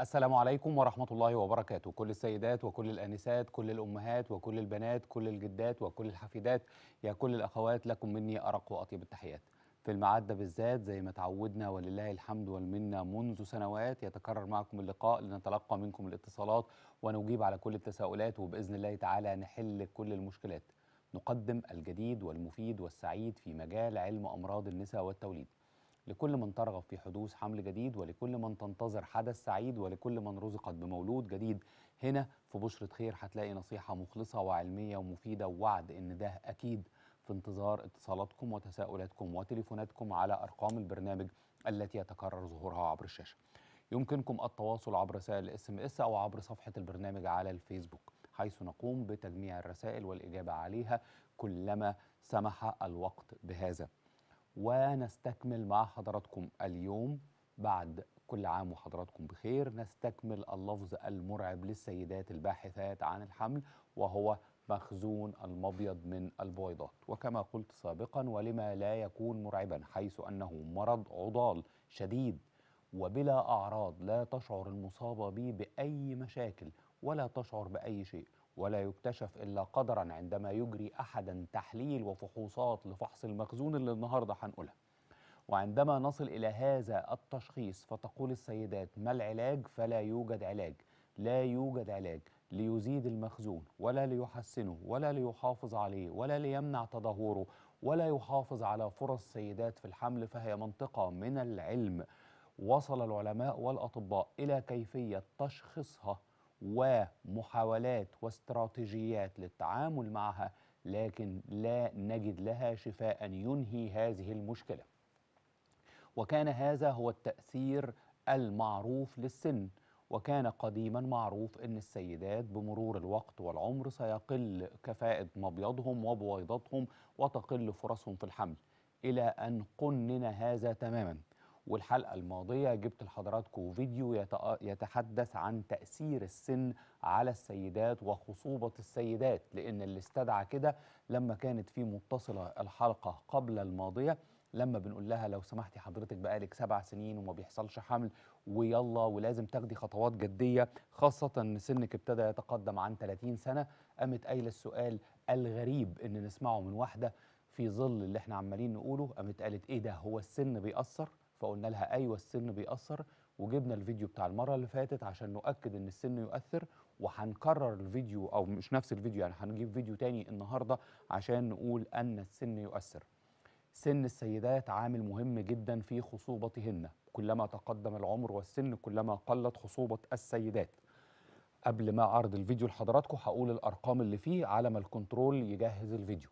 السلام عليكم ورحمة الله وبركاته كل السيدات وكل الأنسات كل الأمهات وكل البنات كل الجدات وكل الحفيدات يا كل الأخوات لكم مني أرق وأطيب التحيات في المعدة بالذات زي ما تعودنا ولله الحمد والمنة منذ سنوات يتكرر معكم اللقاء لنتلقى منكم الاتصالات ونجيب على كل التساؤلات وبإذن الله تعالى نحل كل المشكلات نقدم الجديد والمفيد والسعيد في مجال علم أمراض النساء والتوليد لكل من ترغب في حدوث حمل جديد ولكل من تنتظر حدث سعيد ولكل من رزقت بمولود جديد هنا في بشرة خير هتلاقي نصيحة مخلصة وعلمية ومفيدة ووعد إن ده أكيد في انتظار اتصالاتكم وتساؤلاتكم وتليفوناتكم على أرقام البرنامج التي يتكرر ظهورها عبر الشاشة يمكنكم التواصل عبر رسائل الاس ام اس او عبر صفحه البرنامج على الفيسبوك حيث نقوم بتجميع الرسائل والاجابه عليها كلما سمح الوقت بهذا ونستكمل مع حضراتكم اليوم بعد كل عام وحضراتكم بخير نستكمل اللفظ المرعب للسيدات الباحثات عن الحمل وهو مخزون المبيض من البويضات وكما قلت سابقا ولما لا يكون مرعبا حيث انه مرض عضال شديد وبلا اعراض لا تشعر المصابه به باي مشاكل ولا تشعر باي شيء ولا يكتشف إلا قدرا عندما يجري أحدا تحليل وفحوصات لفحص المخزون اللي النهاردة هنقولها وعندما نصل إلى هذا التشخيص فتقول السيدات ما العلاج فلا يوجد علاج لا يوجد علاج ليزيد المخزون ولا ليحسنه ولا ليحافظ عليه ولا ليمنع تدهوره ولا يحافظ على فرص سيدات في الحمل فهي منطقة من العلم وصل العلماء والأطباء إلى كيفية تشخيصها ومحاولات واستراتيجيات للتعامل معها لكن لا نجد لها شفاء ينهي هذه المشكله وكان هذا هو التاثير المعروف للسن وكان قديما معروف ان السيدات بمرور الوقت والعمر سيقل كفاءه مبيضهم وبويضتهم وتقل فرصهم في الحمل الى ان قنن هذا تماما والحلقة الماضية جبت لحضراتكم فيديو يتحدث عن تأثير السن على السيدات وخصوبة السيدات لأن اللي استدعى كده لما كانت في متصلة الحلقة قبل الماضية لما بنقول لها لو سمحتي حضرتك بقالك سبع سنين وما بيحصلش حمل ويلا ولازم تاخدي خطوات جدية خاصة ان سنك ابتدى يتقدم عن 30 سنة قامت قايلة السؤال الغريب ان نسمعه من واحدة في ظل اللي احنا عمالين نقوله قامت قالت ايه ده هو السن بيأثر؟ فقلنا لها ايوه السن بيأثر وجبنا الفيديو بتاع المره اللي فاتت عشان نؤكد ان السن يؤثر وهنكرر الفيديو او مش نفس الفيديو يعني هنجيب فيديو تاني النهارده عشان نقول ان السن يؤثر سن السيدات عامل مهم جدا في خصوبتهن كلما تقدم العمر والسن كلما قلت خصوبة السيدات قبل ما عرض الفيديو لحضراتكم هقول الأرقام اللي فيه على ما الكنترول يجهز الفيديو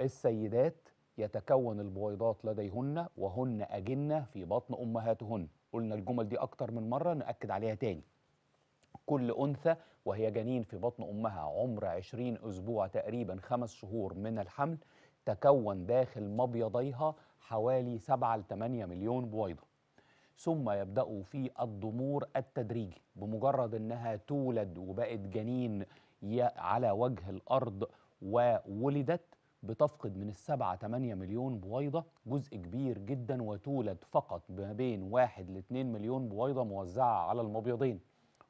السيدات يتكون البويضات لديهن وهن أجنة في بطن أمهاتهن قلنا الجمل دي أكتر من مرة نأكد عليها تاني كل أنثى وهي جنين في بطن أمها عمر 20 أسبوع تقريبا خمس شهور من الحمل تكون داخل مبيضيها حوالي 7 ل 8 مليون بويضة ثم يبدأوا في الضمور التدريجي بمجرد أنها تولد وبقت جنين على وجه الأرض وولدت بتفقد من السبعة 8 مليون بويضة جزء كبير جدا وتولد فقط ما بين 1 ل 2 مليون بويضة موزعة على المبيضين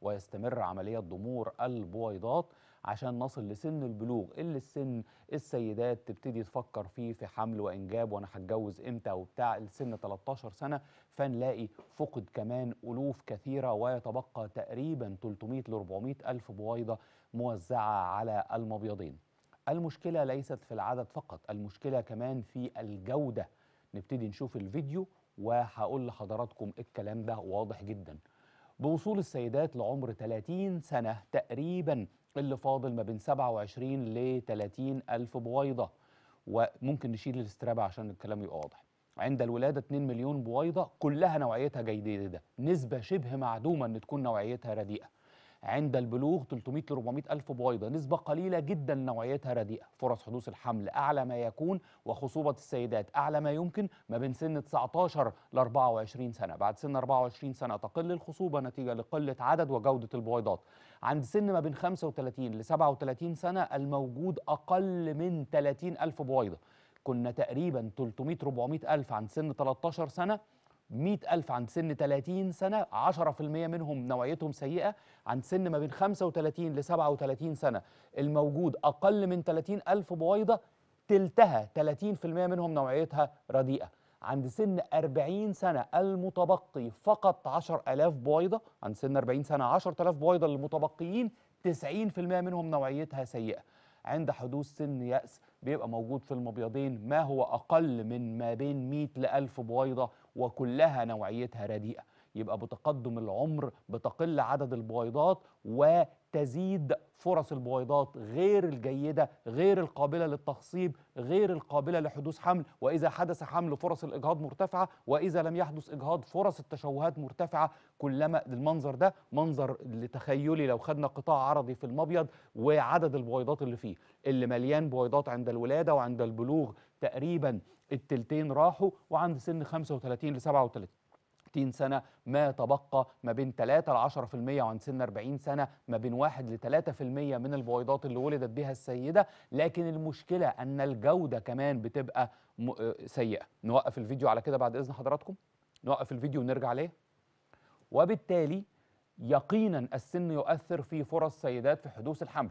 ويستمر عملية ضمور البويضات عشان نصل لسن البلوغ اللي السن السيدات تبتدي تفكر فيه في حمل وإنجاب وأنا هتجوز إمتى وبتاع السن 13 سنة فنلاقي فقد كمان ألوف كثيرة ويتبقى تقريبا 300 ل 400 ألف بويضة موزعة على المبيضين المشكلة ليست في العدد فقط المشكلة كمان في الجودة نبتدي نشوف الفيديو وهقول لحضراتكم الكلام ده واضح جدا بوصول السيدات لعمر 30 سنة تقريبا اللي فاضل ما بين 27 ل 30 ألف بويضة وممكن نشيل الاسترابة عشان الكلام يبقى واضح عند الولادة 2 مليون بويضة كلها نوعيتها جيدة نسبة شبه معدومة أن تكون نوعيتها رديئة عند البلوغ 300 ل 400 ألف بويضة نسبة قليلة جدا نوعيتها رديئة فرص حدوث الحمل أعلى ما يكون وخصوبة السيدات أعلى ما يمكن ما بين سن 19 ل 24 سنة بعد سن 24 سنة تقل الخصوبة نتيجة لقلة عدد وجودة البويضات عند سن ما بين 35 ل 37 سنة الموجود أقل من 30 ألف بويضة كنا تقريبا 300 400 ألف عند سن 13 سنة 100000 عند سن 30 سنة 10% منهم نوعيتهم سيئة عند سن ما بين 35 ل 37 سنة الموجود أقل من 30000 بويضة تلتها 30% منهم نوعيتها رديئة عند سن 40 سنة المتبقي فقط 10000 بويضة عند سن 40 سنة 10000 بويضة للمتبقيين 90% منهم نوعيتها سيئة عند حدوث سن يأس بيبقى موجود في المبيضين ما هو أقل من ما بين 100 ل 1000 بويضة وكلها نوعيتها رديئه يبقى بتقدم العمر بتقل عدد البويضات وتزيد فرص البويضات غير الجيده غير القابله للتخصيب غير القابله لحدوث حمل واذا حدث حمل فرص الاجهاض مرتفعه واذا لم يحدث اجهاض فرص التشوهات مرتفعه كلما المنظر ده منظر لتخيلي لو خدنا قطاع عرضي في المبيض وعدد البويضات اللي فيه اللي مليان بويضات عند الولاده وعند البلوغ تقريبا التلتين راحوا وعند سن 35 ل 37 60 سنة ما تبقى ما بين 3 ل 10% وعند سن 40 سنة ما بين 1 ل 3% من البويضات اللي ولدت بها السيدة لكن المشكلة أن الجودة كمان بتبقى آه، سيئة نوقف الفيديو على كده بعد إذن حضراتكم نوقف الفيديو ونرجع ليه وبالتالي يقينا السن يؤثر في فرص سيدات في حدوث الحمل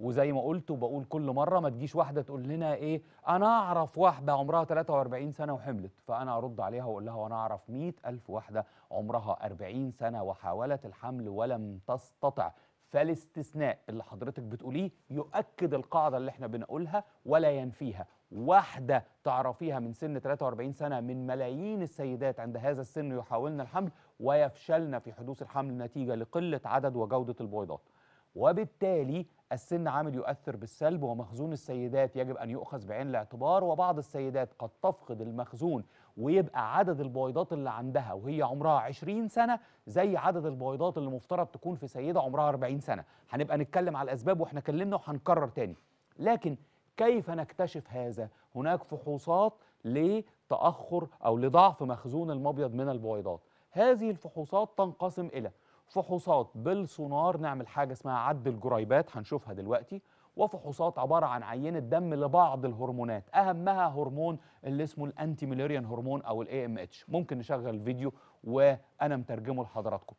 وزي ما قلت وبقول كل مره ما تجيش واحده تقول لنا ايه انا اعرف واحده عمرها 43 سنه وحملت فانا ارد عليها واقول لها وانا اعرف 100000 واحده عمرها 40 سنه وحاولت الحمل ولم تستطع فالاستثناء اللي حضرتك بتقوليه يؤكد القاعده اللي احنا بنقولها ولا ينفيها واحده تعرفيها من سن 43 سنه من ملايين السيدات عند هذا السن يحاولن الحمل ويفشلن في حدوث الحمل نتيجه لقله عدد وجوده البويضات وبالتالي السن عامل يؤثر بالسلب ومخزون السيدات يجب أن يؤخذ بعين الاعتبار وبعض السيدات قد تفقد المخزون ويبقى عدد البويضات اللي عندها وهي عمرها 20 سنة زي عدد البويضات اللي مفترض تكون في سيدة عمرها 40 سنة هنبقى نتكلم على الأسباب وإحنا كلمنا وهنكرر تاني لكن كيف نكتشف هذا؟ هناك فحوصات لتأخر أو لضعف مخزون المبيض من البويضات هذه الفحوصات تنقسم إلى فحوصات بالسونار نعمل حاجه اسمها عد الجريبات هنشوفها دلوقتي وفحوصات عباره عن عينه دم لبعض الهرمونات اهمها هرمون اللي اسمه الانتي ميليريان هرمون او الاي ام اتش ممكن نشغل فيديو وانا مترجمه لحضراتكم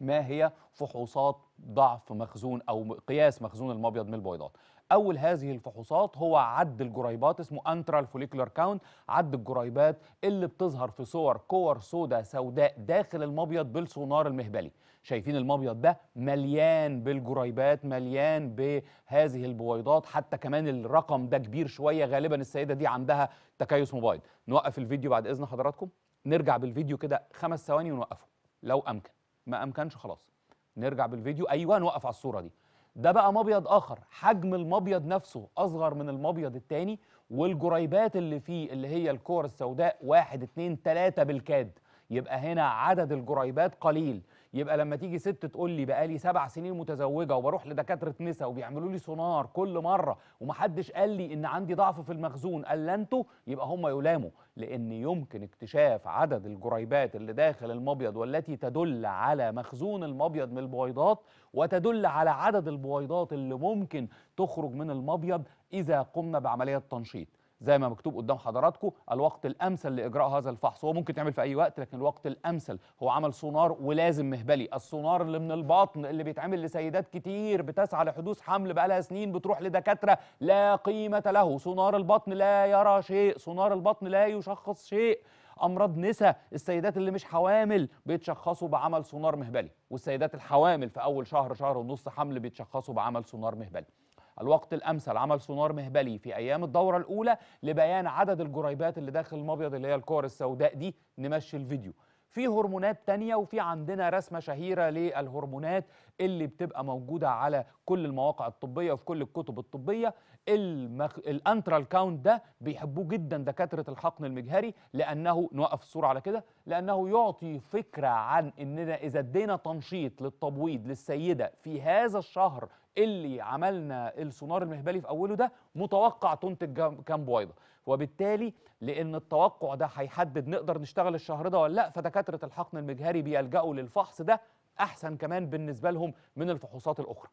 ما هي فحوصات ضعف مخزون او قياس مخزون المبيض من البويضات اول هذه الفحوصات هو عد الجريبات اسمه انترال فوليكولار كاونت عد الجريبات اللي بتظهر في صور كور سوداء سوداء داخل المبيض بالسونار المهبلي شايفين المبيض ده مليان بالجريبات مليان بهذه البويضات حتى كمان الرقم ده كبير شويه غالبا السيده دي عندها تكيس موبايل نوقف الفيديو بعد اذن حضراتكم نرجع بالفيديو كده خمس ثواني ونوقفه لو امكن ما امكنش خلاص نرجع بالفيديو ايوه نوقف على الصوره دي ده بقى مبيض اخر حجم المبيض نفسه اصغر من المبيض التاني والجريبات اللي فيه اللي هي الكور السوداء واحد اتنين تلاتة بالكاد يبقى هنا عدد الجريبات قليل يبقى لما تيجي ست تقول لي بقالي سبع سنين متزوجه وبروح لدكاتره نساء وبيعملوا لي سونار كل مره ومحدش قال لي ان عندي ضعف في المخزون الا انتوا يبقى هم يلاموا لان يمكن اكتشاف عدد الجريبات اللي داخل المبيض والتي تدل على مخزون المبيض من البويضات وتدل على عدد البويضات اللي ممكن تخرج من المبيض اذا قمنا بعمليه تنشيط زي ما مكتوب قدام حضراتكم الوقت الامثل لاجراء هذا الفحص هو ممكن تعمل في اي وقت لكن الوقت الامثل هو عمل سونار ولازم مهبلي السونار اللي من البطن اللي بيتعمل لسيدات كتير بتسعى لحدوث حمل بقالها سنين بتروح لدكاتره لا قيمه له سونار البطن لا يرى شيء سونار البطن لا يشخص شيء امراض نسا السيدات اللي مش حوامل بيتشخصوا بعمل سونار مهبلي والسيدات الحوامل في اول شهر شهر ونص حمل بيتشخصوا بعمل سونار مهبلي الوقت الامثل عمل سونار مهبلي في ايام الدوره الاولى لبيان عدد الجريبات اللي داخل المبيض اللي هي الكور السوداء دي نمشي الفيديو في هرمونات تانية وفي عندنا رسمة شهيرة للهرمونات اللي بتبقى موجودة على كل المواقع الطبية وفي كل الكتب الطبية المخ... الانترال كاونت ده بيحبوه جدا دكاترة الحقن المجهري لأنه نوقف الصورة على كده لأنه يعطي فكرة عن إننا إذا ادينا تنشيط للتبويض للسيدة في هذا الشهر اللي عملنا السونار المهبلي في اوله ده متوقع تنتج كام بويضه وبالتالي لان التوقع ده هيحدد نقدر نشتغل الشهر ده ولا لا فدكاتره الحقن المجهري بيلجأوا للفحص ده احسن كمان بالنسبه لهم من الفحوصات الاخرى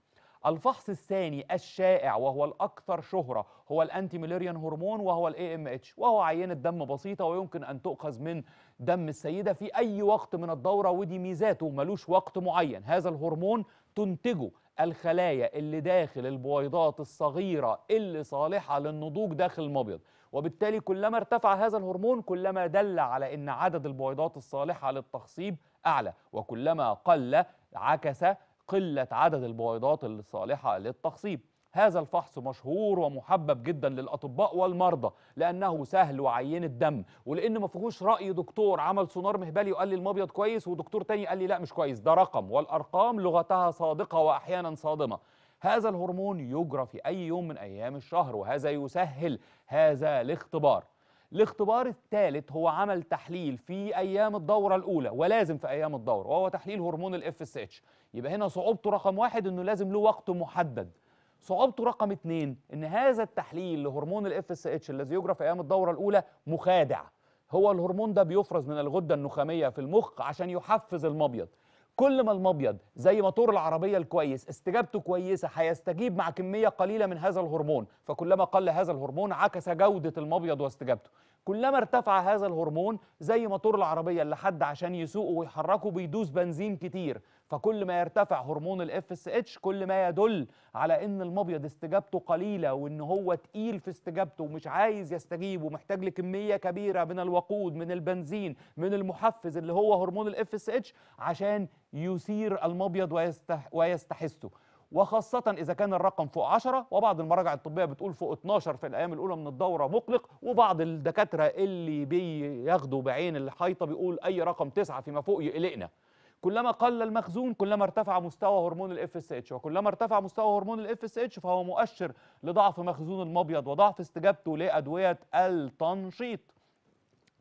الفحص الثاني الشائع وهو الاكثر شهره هو الانتي ميليريان هرمون وهو الاي ام اتش وهو عينه دم بسيطه ويمكن ان تؤخذ من دم السيده في اي وقت من الدوره ودي ميزاته ملوش وقت معين هذا الهرمون تنتجه الخلايا اللي داخل البويضات الصغيرة اللي صالحة للنضوج داخل المبيض وبالتالي كلما ارتفع هذا الهرمون كلما دل على أن عدد البويضات الصالحة للتخصيب أعلى وكلما قل عكس قلة عدد البويضات الصالحة للتخصيب هذا الفحص مشهور ومحبب جدا للأطباء والمرضى لأنه سهل وعين الدم ولأن ما فيهوش رأي دكتور عمل سونار مهبلي وقال لي المبيض كويس ودكتور تاني قال لي لا مش كويس ده رقم والأرقام لغتها صادقة وأحيانا صادمة هذا الهرمون يجرى في أي يوم من أيام الشهر وهذا يسهل هذا الاختبار الاختبار الثالث هو عمل تحليل في ايام الدوره الاولى ولازم في ايام الدوره وهو تحليل هرمون الاف اس اتش يبقى هنا صعوبته رقم واحد انه لازم له وقت محدد صعوبته رقم اثنين ان هذا التحليل لهرمون الاف اس اتش الذي يجرى في ايام الدوره الاولى مخادع هو الهرمون ده بيفرز من الغده النخاميه في المخ عشان يحفز المبيض كل ما المبيض زي موتور العربيه الكويس استجابته كويسه هيستجيب مع كميه قليله من هذا الهرمون فكلما قل هذا الهرمون عكس جوده المبيض واستجابته كلما ارتفع هذا الهرمون زي موتور العربية اللي حد عشان يسوقه ويحركه بيدوس بنزين كتير فكل ما يرتفع هرمون الاف اس اتش كل ما يدل على ان المبيض استجابته قليلة وان هو تقيل في استجابته ومش عايز يستجيب ومحتاج لكمية كبيرة من الوقود من البنزين من المحفز اللي هو هرمون الاف اس اتش عشان يثير المبيض ويستح ويستحسه وخاصة إذا كان الرقم فوق 10 وبعض المراجع الطبية بتقول فوق 12 في الأيام الأولى من الدورة مقلق وبعض الدكاترة اللي بياخدوا بعين الحيطة بيقول أي رقم 9 فيما فوق يقلقنا كلما قل المخزون كلما ارتفع مستوى هرمون الاف اس اتش وكلما ارتفع مستوى هرمون الاف اس اتش فهو مؤشر لضعف مخزون المبيض وضعف استجابته لادويه التنشيط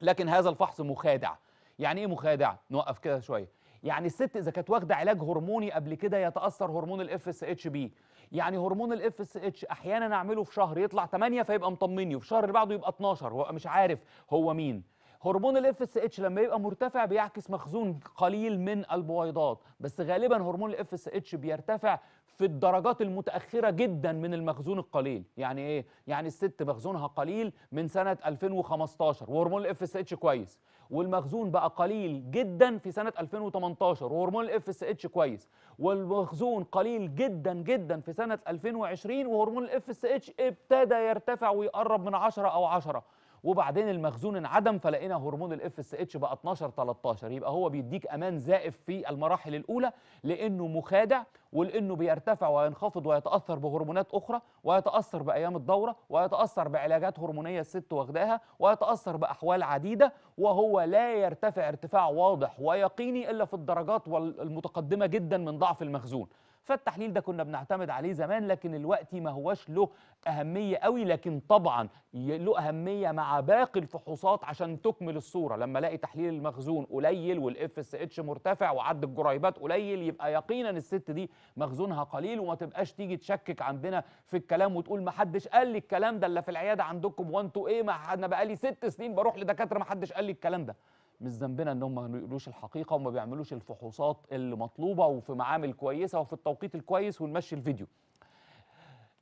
لكن هذا الفحص مخادع يعني ايه مخادع نوقف كده شويه يعني الست اذا كانت واخده علاج هرموني قبل كده يتاثر هرمون الاف اس اتش بي يعني هرمون الاف اس اتش احيانا اعمله في شهر يطلع 8 فيبقى مطمني وفي الشهر اللي بعده يبقى 12 وابقى مش عارف هو مين هرمون الاف اس اتش لما يبقى مرتفع بيعكس مخزون قليل من البويضات بس غالبا هرمون الاف اس اتش بيرتفع في الدرجات المتاخره جدا من المخزون القليل يعني ايه يعني الست مخزونها قليل من سنه 2015 وهرمون الاف اس اتش كويس والمخزون بقى قليل جدا في سنه 2018 وهرمون الاف اس اتش كويس والمخزون قليل جدا جدا في سنه 2020 وهرمون الاف اس اتش ابتدى يرتفع ويقرب من 10 او 10 وبعدين المخزون انعدم فلقينا هرمون الاف اس اتش بقى 12 13 يبقى هو بيديك امان زائف في المراحل الاولى لانه مخادع ولانه بيرتفع وينخفض ويتاثر بهرمونات اخرى ويتاثر بايام الدوره ويتاثر بعلاجات هرمونيه الست واخداها ويتاثر باحوال عديده وهو لا يرتفع ارتفاع واضح ويقيني الا في الدرجات المتقدمه جدا من ضعف المخزون فالتحليل ده كنا بنعتمد عليه زمان لكن الوقت ما هوش له أهمية قوي لكن طبعا له أهمية مع باقي الفحوصات عشان تكمل الصورة لما الاقي تحليل المخزون قليل والاف اس اتش مرتفع وعد الجريبات قليل يبقى يقينا الست دي مخزونها قليل وما تبقاش تيجي تشكك عندنا في الكلام وتقول ما حدش قال لي الكلام ده الا في العياده عندكم وانتوا ايه ما انا بقالي ست سنين بروح لدكاتره ما حدش قال لي الكلام ده مش ذنبنا ان هم ما بيقولوش الحقيقه وما بيعملوش الفحوصات اللي مطلوبه وفي معامل كويسه وفي التوقيت الكويس ونمشي الفيديو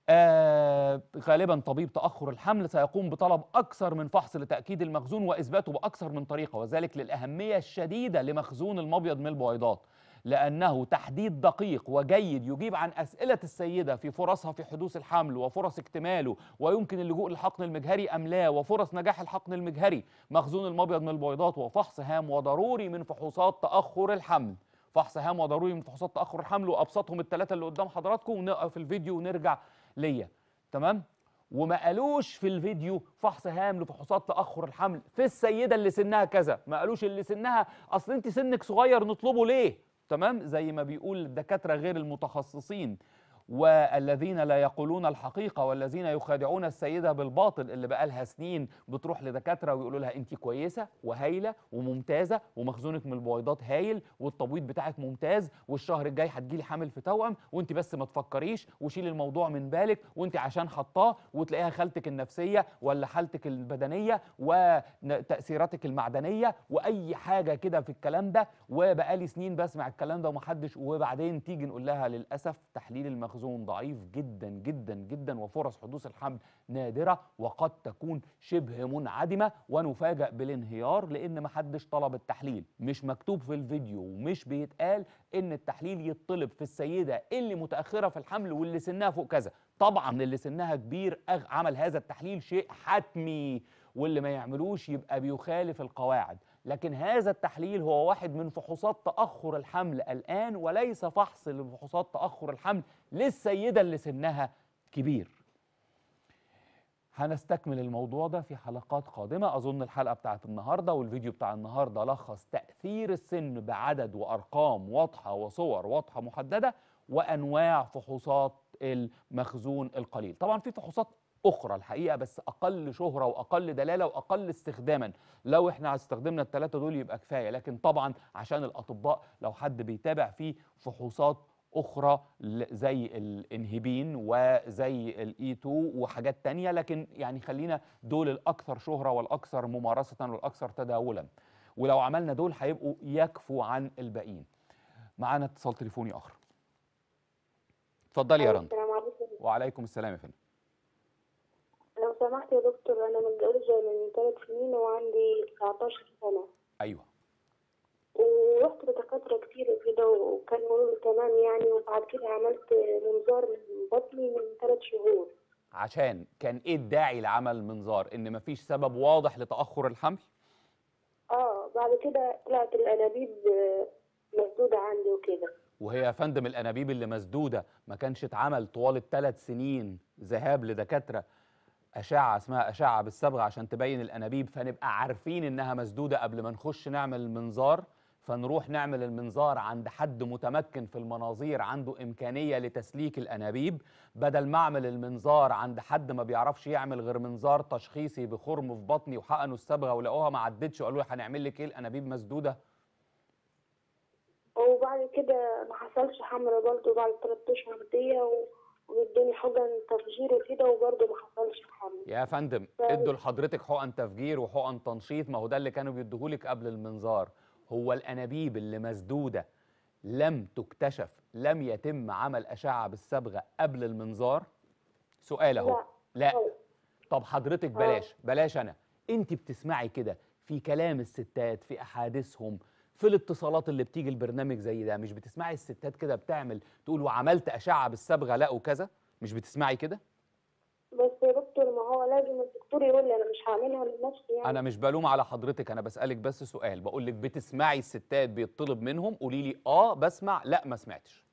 آه غالبا طبيب تاخر الحمل سيقوم بطلب اكثر من فحص لتاكيد المخزون واثباته باكثر من طريقه وذلك للاهميه الشديده لمخزون المبيض من البويضات لأنه تحديد دقيق وجيد يجيب عن أسئلة السيدة في فرصها في حدوث الحمل وفرص اكتماله ويمكن اللجوء للحقن المجهري أم لا وفرص نجاح الحقن المجهري مخزون المبيض من البويضات وفحص هام وضروري من فحوصات تأخر الحمل فحص هام وضروري من فحوصات تأخر الحمل وأبسطهم الثلاثة اللي قدام حضراتكم ونقف الفيديو ونرجع ليا تمام؟ وما قالوش في الفيديو فحص هام لفحوصات تاخر الحمل في السيده اللي سنها كذا ما قالوش اللي سنها اصل انت سنك صغير نطلبه ليه تمام زي ما بيقول الدكاتره غير المتخصصين والذين لا يقولون الحقيقة والذين يخادعون السيدة بالباطل اللي بقالها سنين بتروح لدكاترة ويقولوا لها انت كويسة وهايلة وممتازة ومخزونك من البويضات هايل والتبويض بتاعك ممتاز والشهر الجاي هتجيلي حامل في توأم وانت بس ما تفكريش وشيل الموضوع من بالك وانت عشان حطاه وتلاقيها خالتك النفسية ولا حالتك البدنية وتأثيراتك المعدنية وأي حاجة كده في الكلام ده وبقالي سنين بسمع الكلام ده ومحدش وبعدين تيجي نقول لها للأسف تحليل المخزون المخزون ضعيف جدا جدا جدا وفرص حدوث الحمل نادرة وقد تكون شبه منعدمة ونفاجأ بالانهيار لأن محدش طلب التحليل مش مكتوب في الفيديو ومش بيتقال إن التحليل يطلب في السيدة اللي متأخرة في الحمل واللي سنها فوق كذا طبعا اللي سنها كبير عمل هذا التحليل شيء حتمي واللي ما يعملوش يبقى بيخالف القواعد لكن هذا التحليل هو واحد من فحوصات تأخر الحمل الآن وليس فحص لفحوصات تأخر الحمل للسيدة اللي سنها كبير هنستكمل الموضوع ده في حلقات قادمة أظن الحلقة بتاعت النهاردة والفيديو بتاع النهاردة لخص تأثير السن بعدد وأرقام واضحة وصور واضحة محددة وأنواع فحوصات المخزون القليل طبعا في فحوصات اخرى الحقيقه بس اقل شهره واقل دلاله واقل استخداما لو احنا استخدمنا الثلاثه دول يبقى كفايه لكن طبعا عشان الاطباء لو حد بيتابع فيه فحوصات اخرى زي الانهبين وزي الاي 2 e وحاجات تانية لكن يعني خلينا دول الاكثر شهره والاكثر ممارسه والاكثر تداولا ولو عملنا دول هيبقوا يكفوا عن الباقيين معانا اتصال تليفوني اخر اتفضلي يا رند وعليكم السلام يا فندم سمحت يا دكتور انا متجوزه من ثلاث سنين وعندي 19 سنه ايوه ورحت لدكاتره كتير كده وكان مرور تمام يعني وبعد كده عملت منظار من بطني من ثلاث شهور عشان كان ايه الداعي لعمل منظار ان مفيش سبب واضح لتاخر الحمل اه بعد كده طلعت الانابيب مسدوده عندي وكده وهي يا فندم الانابيب اللي مسدوده ما كانش اتعمل طوال الثلاث سنين ذهاب لدكاتره اشعه اسمها اشعه بالصبغه عشان تبين الانابيب فنبقى عارفين انها مسدوده قبل ما نخش نعمل المنظار فنروح نعمل المنظار عند حد متمكن في المناظير عنده إمكانية لتسليك الأنابيب بدل ما أعمل المنظار عند حد ما بيعرفش يعمل غير منظار تشخيصي بخرم في بطني وحقنوا الصبغة ولقوها ما عدتش وقالوا لي هنعمل لك إيه الأنابيب مسدودة وبعد كده ما حصلش حمله برضه بعد 13 أشهر و... ويدوني حقن تفجير كده وبرده ما حصلش حمل يا فندم ف... ادوا لحضرتك حقن تفجير وحقن تنشيط ما هو ده اللي كانوا بيديهولك قبل المنظار هو الانابيب اللي مسدوده لم تكتشف لم يتم عمل اشعه بالصبغه قبل المنظار سؤال اهو لا, لا. طب حضرتك بلاش بلاش انا انت بتسمعي كده في كلام الستات في احاديثهم في الاتصالات اللي بتيجي البرنامج زي ده مش بتسمعي الستات كده بتعمل تقول وعملت اشعه بالصبغه لا وكذا مش بتسمعي كده بس يا دكتور ما هو لازم الدكتور يقول لي انا مش هعملها لنفسي يعني انا مش بلوم على حضرتك انا بسالك بس سؤال بقول لك بتسمعي الستات بيطلب منهم قولي لي اه بسمع لا ما سمعتش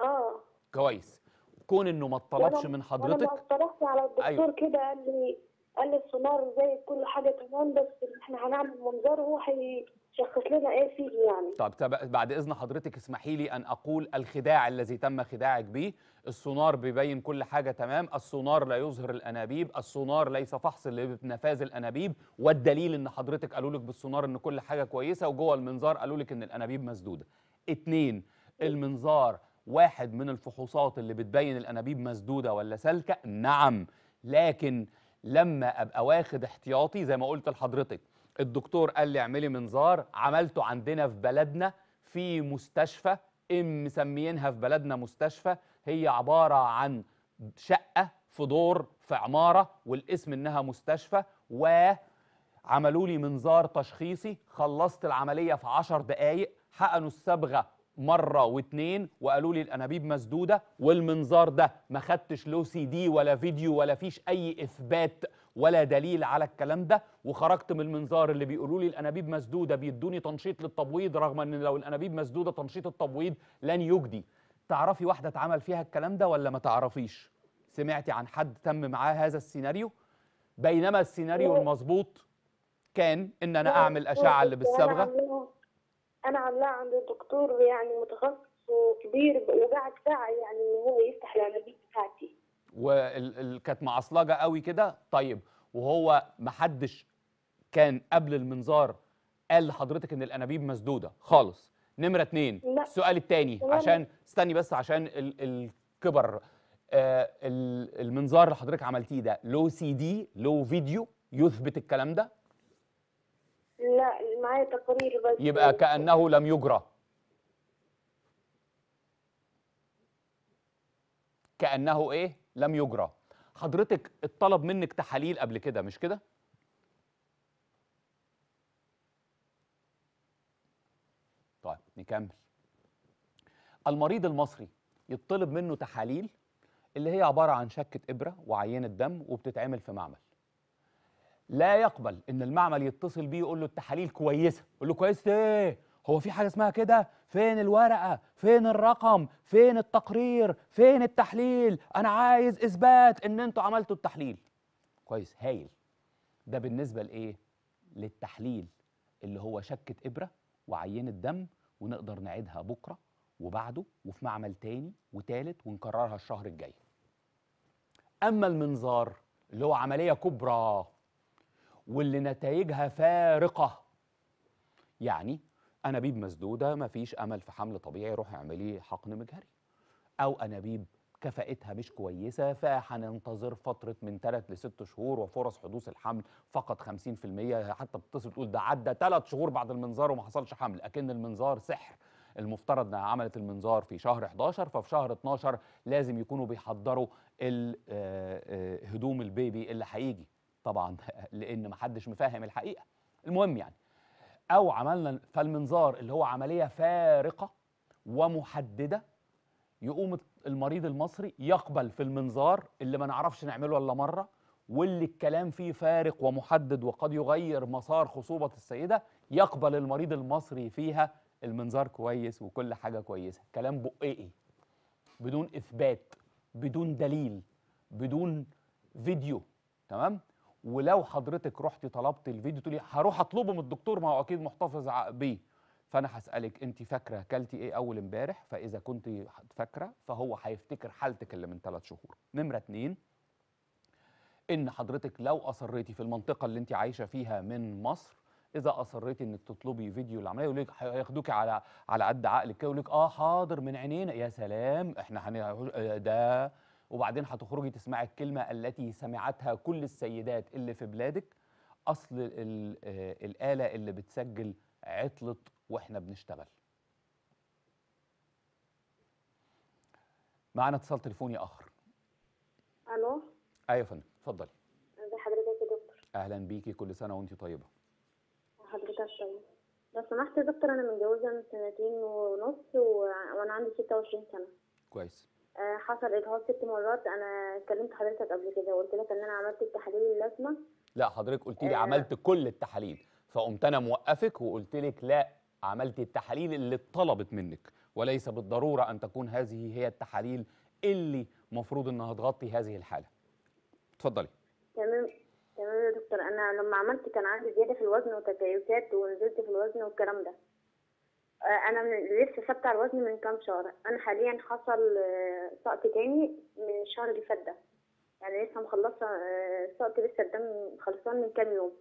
اه كويس كون انه ما طلبش من حضرتك انا اقترحت على الدكتور أيوة. كده قال لي قال لي السونار زي كل حاجه تمام بس احنا هنعمل منظار هو هي شخص لنا ايه فيه يعني طب بعد اذن حضرتك اسمحي لي ان اقول الخداع الذي تم خداعك به السونار بيبين كل حاجه تمام السونار لا يظهر الانابيب السونار ليس فحص لنفاذ الانابيب والدليل ان حضرتك قالوا لك بالسونار ان كل حاجه كويسه وجوه المنظار قالوا لك ان الانابيب مسدوده اتنين المنظار واحد من الفحوصات اللي بتبين الانابيب مسدوده ولا سالكه نعم لكن لما ابقى واخد احتياطي زي ما قلت لحضرتك الدكتور قال لي اعملي منظار عملته عندنا في بلدنا في مستشفى ام مسميينها في بلدنا مستشفى هي عباره عن شقه في دور في عماره والاسم انها مستشفى وعملولي لي منظار تشخيصي خلصت العمليه في عشر دقائق حقنوا الصبغه مرة واتنين وقالوا لي الأنابيب مسدودة والمنظار ده ما خدتش له سي دي ولا فيديو ولا فيش أي إثبات ولا دليل على الكلام ده وخرجت من المنظار اللي بيقولوا لي الأنابيب مسدودة بيدوني تنشيط للتبويض رغم أن لو الأنابيب مسدودة تنشيط التبويض لن يجدي تعرفي واحدة اتعمل فيها الكلام ده ولا ما تعرفيش سمعتي عن حد تم معاه هذا السيناريو بينما السيناريو المظبوط كان ان انا اعمل اشعه اللي بالصبغه انا عاملاه عند الدكتور يعني متخصص وكبير وقعد ساعه يعني هو يفتح الانابيب بتاعتي وكانت معصلجه قوي كده طيب وهو محدش كان قبل المنظار قال لحضرتك ان الانابيب مسدوده خالص نمره اتنين لا. السؤال التاني عشان استني بس عشان الكبر آه المنظار اللي حضرتك عملتيه ده لو سي دي لو فيديو يثبت الكلام ده لا معايا تقرير بس يبقى كأنه لم يجرى كأنه إيه؟ لم يجرى حضرتك اتطلب منك تحاليل قبل كده مش كده؟ طيب نكمل المريض المصري يطلب منه تحاليل اللي هي عبارة عن شكة إبرة وعينة دم وبتتعمل في معمل لا يقبل ان المعمل يتصل بيه يقول له التحاليل كويسه يقول له كويسه ايه هو في حاجه اسمها كده فين الورقه فين الرقم فين التقرير فين التحليل انا عايز اثبات ان انتوا عملتوا التحليل كويس هايل ده بالنسبه لايه للتحليل اللي هو شكه ابره وعينه دم ونقدر نعيدها بكره وبعده وفي معمل تاني وتالت ونكررها الشهر الجاي اما المنظار اللي هو عمليه كبرى واللي نتائجها فارقه يعني انابيب مسدوده ما فيش امل في حمل طبيعي روح اعملي حقن مجهري او انابيب كفاءتها مش كويسة فهننتظر فترة من 3 ل 6 شهور وفرص حدوث الحمل فقط 50% حتى بتتصل تقول ده عدى 3 شهور بعد المنظار وما حصلش حمل أكن المنظار سحر المفترض انها عملت المنظار في شهر 11 ففي شهر 12 لازم يكونوا بيحضروا آه، آه، هدوم البيبي اللي هيجي طبعا لان محدش مفهم الحقيقه المهم يعني او عملنا فالمنظار اللي هو عمليه فارقه ومحدده يقوم المريض المصري يقبل في المنظار اللي ما نعرفش نعمله الا مره واللي الكلام فيه فارق ومحدد وقد يغير مسار خصوبه السيده يقبل المريض المصري فيها المنظار كويس وكل حاجه كويسه كلام إيه؟ بدون اثبات بدون دليل بدون فيديو تمام ولو حضرتك رحتي طلبتي الفيديو تقولي هروح اطلبه من الدكتور ما هو اكيد محتفظ بيه فانا هسالك انت فاكره اكلتي ايه اول امبارح فاذا كنت فاكره فهو هيفتكر حالتك اللي من ثلاث شهور نمره اتنين ان حضرتك لو اصريتي في المنطقه اللي انت عايشه فيها من مصر اذا اصريتي انك تطلبي فيديو العمليه يقول لك هياخدوكي على على قد عقلك كده يقول لك اه حاضر من عينينا يا سلام احنا هن... آه، ده وبعدين هتخرجي تسمعي الكلمة التي سمعتها كل السيدات اللي في بلادك أصل آه، الآلة اللي بتسجل عطلت وإحنا بنشتغل معانا اتصال تليفوني آخر ألو أيوة يا فندم اتفضلي بحضرتك يا دكتور أهلا بيكي كل سنة وأنت طيبة حضرتك طيب لو سمحت يا دكتور أنا متجوزة من سنتين ونص و... وأنا عندي 26 سنة كويس آه، حصل اجهاض ست مرات انا كلمت حضرتك قبل كده وقلت لك ان انا عملت التحاليل اللازمه لا حضرتك قلت لي آه عملت كل التحاليل فقمت انا موقفك وقلت لك لا عملت التحاليل اللي اتطلبت منك وليس بالضروره ان تكون هذه هي التحاليل اللي مفروض انها تغطي هذه الحاله اتفضلي تمام تمام يا دكتور انا لما عملت كان عندي زياده في الوزن وتكيسات ونزلت في الوزن والكلام ده آه، انا من لسه ثابته على الوزن من كام شهر انا حاليا حصل آه، سقط تاني من الشهر اللي فات ده يعني لسه مخلصه آه، سقط لسه الدم خلصان من كام يوم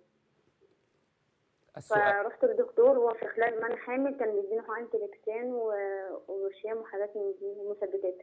السؤال. فرحت للدكتور هو في خلال ما انا حامل كان بيديني حقن كليكسان وشيام وحاجات من دي ومثبتات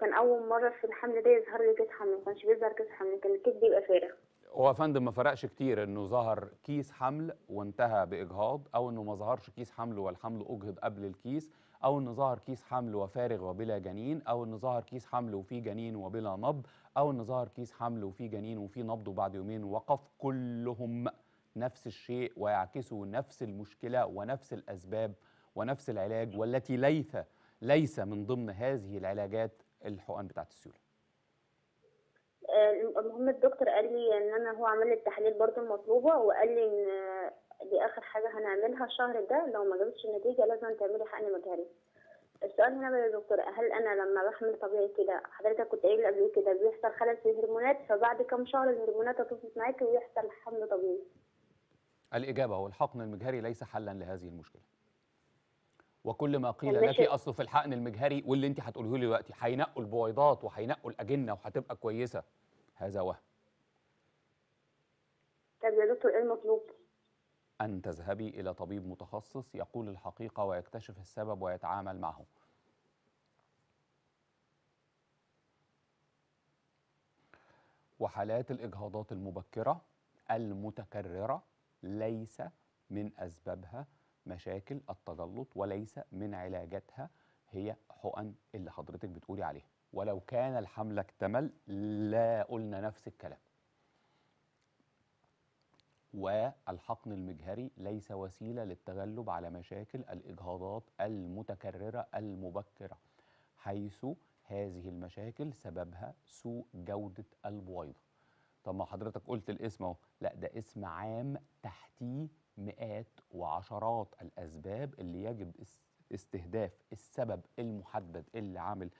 كان اول مره في الحمل ده يظهر لي كيس حمل ما كانش بيظهر كيس حمل كان الكيس بيبقى فارغ هو فندم ما فرقش كتير انه ظهر كيس حمل وانتهى باجهاض او انه ما ظهرش كيس حمل والحمل اجهض قبل الكيس او انه ظهر كيس حمل وفارغ وبلا جنين او انه ظهر كيس حمل وفي جنين وبلا نبض او انه ظهر كيس حمل وفي جنين وفي نبض وبعد يومين وقف كلهم نفس الشيء ويعكسوا نفس المشكله ونفس الاسباب ونفس العلاج والتي ليس ليس من ضمن هذه العلاجات الحقن بتاعت السيوله المهم الدكتور قال لي ان انا هو عمل لي التحاليل برضو المطلوبه وقال لي ان دي اخر حاجه هنعملها الشهر ده لو ما جابتش النتيجه لازم تعملي حقن مجهري السؤال هنا بقى يا دكتور هل انا لما بحمل طبيعي كده حضرتك كنت قايل قبل كده بيحصل خلل في الهرمونات فبعد كام شهر الهرمونات هتظبط معاكي ويحصل حمل طبيعي الاجابه هو الحقن المجهري ليس حلا لهذه المشكله وكل ما قيل لك اصل في الحقن المجهري واللي انت هتقوله لي دلوقتي هينقوا البويضات وهينقوا الاجنه وهتبقى كويسه هذا وهم طب يا دكتور ايه المطلوب أن تذهبي إلى طبيب متخصص يقول الحقيقة ويكتشف السبب ويتعامل معه وحالات الإجهاضات المبكرة المتكررة ليس من أسبابها مشاكل التجلط وليس من علاجاتها هي حقن اللي حضرتك بتقولي عليها ولو كان الحمل اكتمل لا قلنا نفس الكلام والحقن المجهري ليس وسيله للتغلب على مشاكل الاجهاضات المتكرره المبكره حيث هذه المشاكل سببها سوء جوده البويضه طب ما حضرتك قلت الاسم اهو لا ده اسم عام تحتيه مئات وعشرات الاسباب اللي يجب استهداف السبب المحدد اللي عامل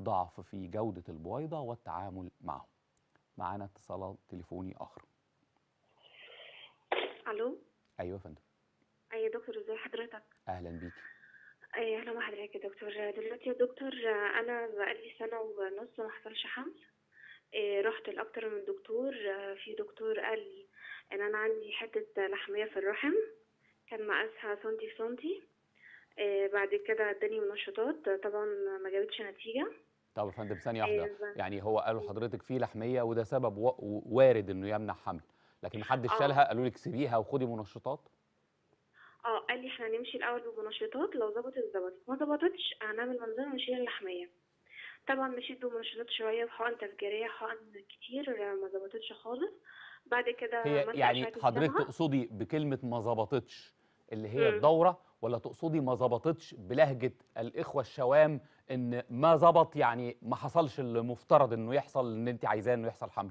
ضعف في جودة البويضة والتعامل معه معانا اتصال تليفوني آخر ألو أيوة يا فندم أيوة دكتور إزي حضرتك أهلا بيكي أي أهلا بحضرتك يا دكتور دلوقتي يا دكتور أنا بقالي سنة ونص ما حصلش حمل إيه، رحت لأكتر من دكتور في دكتور قال لي إن أنا عندي حتة لحمية في الرحم كان مقاسها سنتي في سنتي إيه، بعد كده اداني منشطات طبعا ما جابتش نتيجه طب يا فندم ثانيه واحده إيه يعني هو قالوا إيه؟ حضرتك في لحميه وده سبب وارد انه يمنع حمل لكن محدش آه. شالها قالوا لك سيبيها وخدي منشطات اه قال لي احنا هنمشي الاول بمنشطات لو ظبطت ظبطت ما ظبطتش هنعمل منظمة ونشيل اللحميه طبعا مشيت بمنشطات شويه وحقن تفجيريه حقن كتير ما ظبطتش خالص بعد كده هي يعني حضرتك تقصدي بكلمه ما ظبطتش اللي هي م. الدوره ولا تقصدي ما ظبطتش بلهجه الاخوه الشوام ان ما ظبط يعني ما حصلش اللي مفترض انه يحصل ان انت عايزاه انه يحصل حمل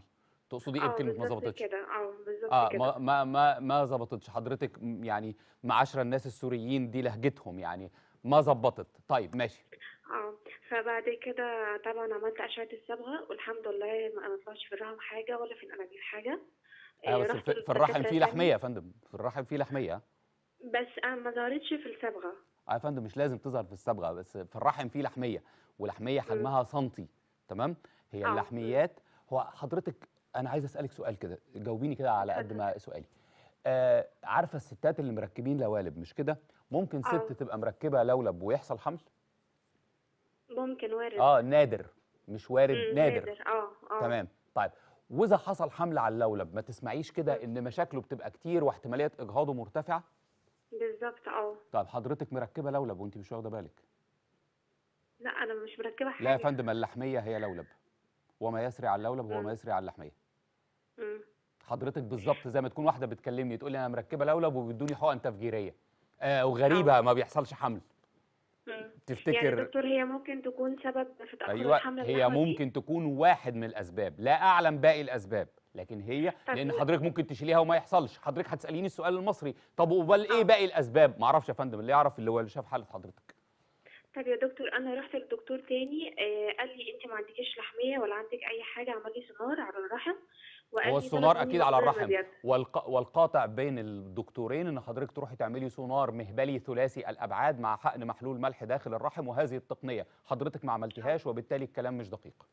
تقصدي ايه بكلمه آه، ما ظبطتش كده اه بالظبط آه ما ما ما ظبطتش حضرتك يعني معاشره الناس السوريين دي لهجتهم يعني ما ظبطت طيب ماشي اه فبعد كده طبعا عملت اشعه الصبغه والحمد لله ما طلعش في الرحم حاجه ولا في الانابيب حاجه اه, آه، بس في الرحم في لحميه يا فندم في الرحم في لحميه بس آه، ما ظهرتش في الصبغه يا فندم مش لازم تظهر في الصبغه بس في الرحم في لحميه ولحميه حجمها سنتي تمام هي اللحميات اه. هو حضرتك انا عايز اسالك سؤال كده جاوبيني كده على قد ما سؤالي آه عارفه الستات اللي مركبين لوالب مش كده ممكن اه. ست تبقى مركبه لولب ويحصل حمل ممكن وارد اه نادر مش وارد نادر, نادر. اه اه تمام طيب واذا حصل حمل على اللولب ما تسمعيش كده ان مشاكله بتبقى كتير واحتماليه اجهاضه مرتفعه بالظبط اه طب حضرتك مركبه لولب وانت مش واخده بالك لا انا مش مركبه حاجه لا يا فندم اللحميه هي لولب وما يسري على اللولب هو ما يسري على اللحميه امم حضرتك بالظبط زي ما تكون واحده بتكلمني تقول لي انا مركبه لولب وبيدوني حقن تفجيريه آه وغريبه اه. ما بيحصلش حمل مم. تفتكر يعني دكتور هي ممكن تكون سبب في تاخر أيوة الحمل هي ممكن دي؟ تكون واحد من الاسباب لا اعلم باقي الاسباب لكن هي لان حضرتك ممكن تشيليها وما يحصلش حضرتك هتساليني السؤال المصري طب وبال ايه باقي الاسباب ما اعرفش يا فندم اللي يعرف اللي هو اللي شاف حاله حضرتك طب يا دكتور انا رحت لدكتور تاني آه قال لي انت ما عندكيش لحميه ولا عندك اي حاجه عمل لي سونار على الرحم وقال هو السونار اكيد على الرحم والق... والقاطع بين الدكتورين ان حضرتك تروحي تعملي سونار مهبلي ثلاثي الابعاد مع حقن محلول ملح داخل الرحم وهذه التقنيه حضرتك ما عملتيهاش وبالتالي الكلام مش دقيق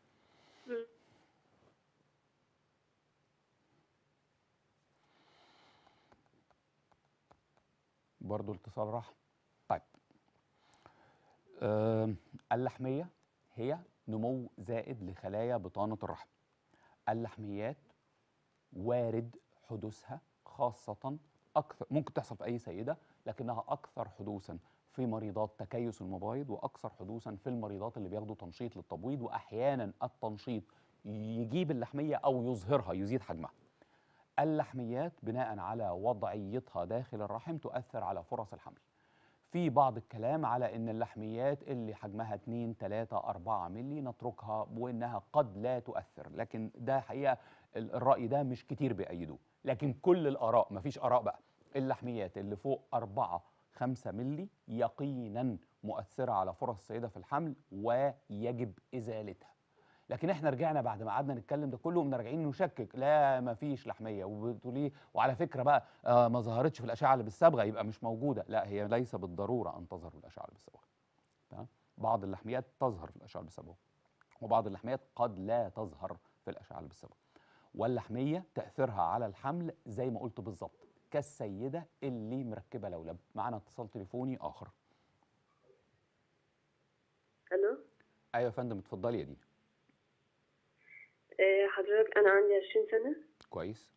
برضو اتصال رحم طيب أه اللحمية هي نمو زائد لخلايا بطانة الرحم اللحميات وارد حدوثها خاصة أكثر ممكن تحصل في أي سيدة لكنها أكثر حدوثا في مريضات تكيس المبايض وأكثر حدوثا في المريضات اللي بياخدوا تنشيط للتبويض وأحيانا التنشيط يجيب اللحمية أو يظهرها يزيد حجمها اللحميات بناء على وضعيتها داخل الرحم تؤثر على فرص الحمل في بعض الكلام على ان اللحميات اللي حجمها 2 3 4 ملي نتركها وانها قد لا تؤثر لكن ده حقيقه الراي ده مش كتير بيأيدوه لكن كل الاراء مفيش اراء بقى اللحميات اللي فوق 4 5 ملي يقينا مؤثره على فرص السيده في الحمل ويجب ازالتها لكن احنا رجعنا بعد ما قعدنا نتكلم ده كله ومنا راجعين نشكك لا ما فيش لحميه وبتقولي وعلى فكره بقى آه ما ظهرتش في الاشعه اللي بالصبغه يبقى مش موجوده لا هي ليس بالضروره ان تظهر في الاشعه اللي بالصبغه تمام بعض اللحميات تظهر في الاشعه اللي بالصبغه وبعض اللحميات قد لا تظهر في الاشعه اللي بالصبغه واللحميه تاثيرها على الحمل زي ما قلت بالظبط كالسيده اللي مركبه لولب معانا اتصال تليفوني اخر الو ايوه يا فندم اتفضلي يا دينا آه، حضرتك انا عندي 20 سنه كويس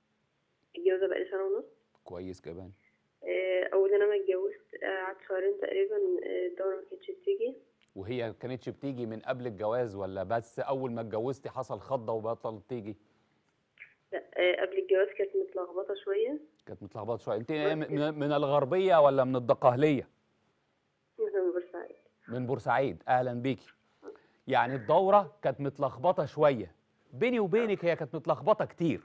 متجوزه بقالي سنه ونص كويس كمان آه، اول انا ما اتجوزت آه، قعدت شهرين تقريبا الدوره ما كانتش بتيجي وهي ما كانتش بتيجي من قبل الجواز ولا بس اول ما اتجوزتي حصل خضه وبطلت تيجي لا قبل الجواز كانت متلخبطه شويه كانت متلخبطه شويه انت من الغربيه ولا من الدقهليه من بورسعيد من بورسعيد اهلا بيكي يعني الدوره كانت متلخبطه شويه بيني وبينك هي كانت متلخبطه كتير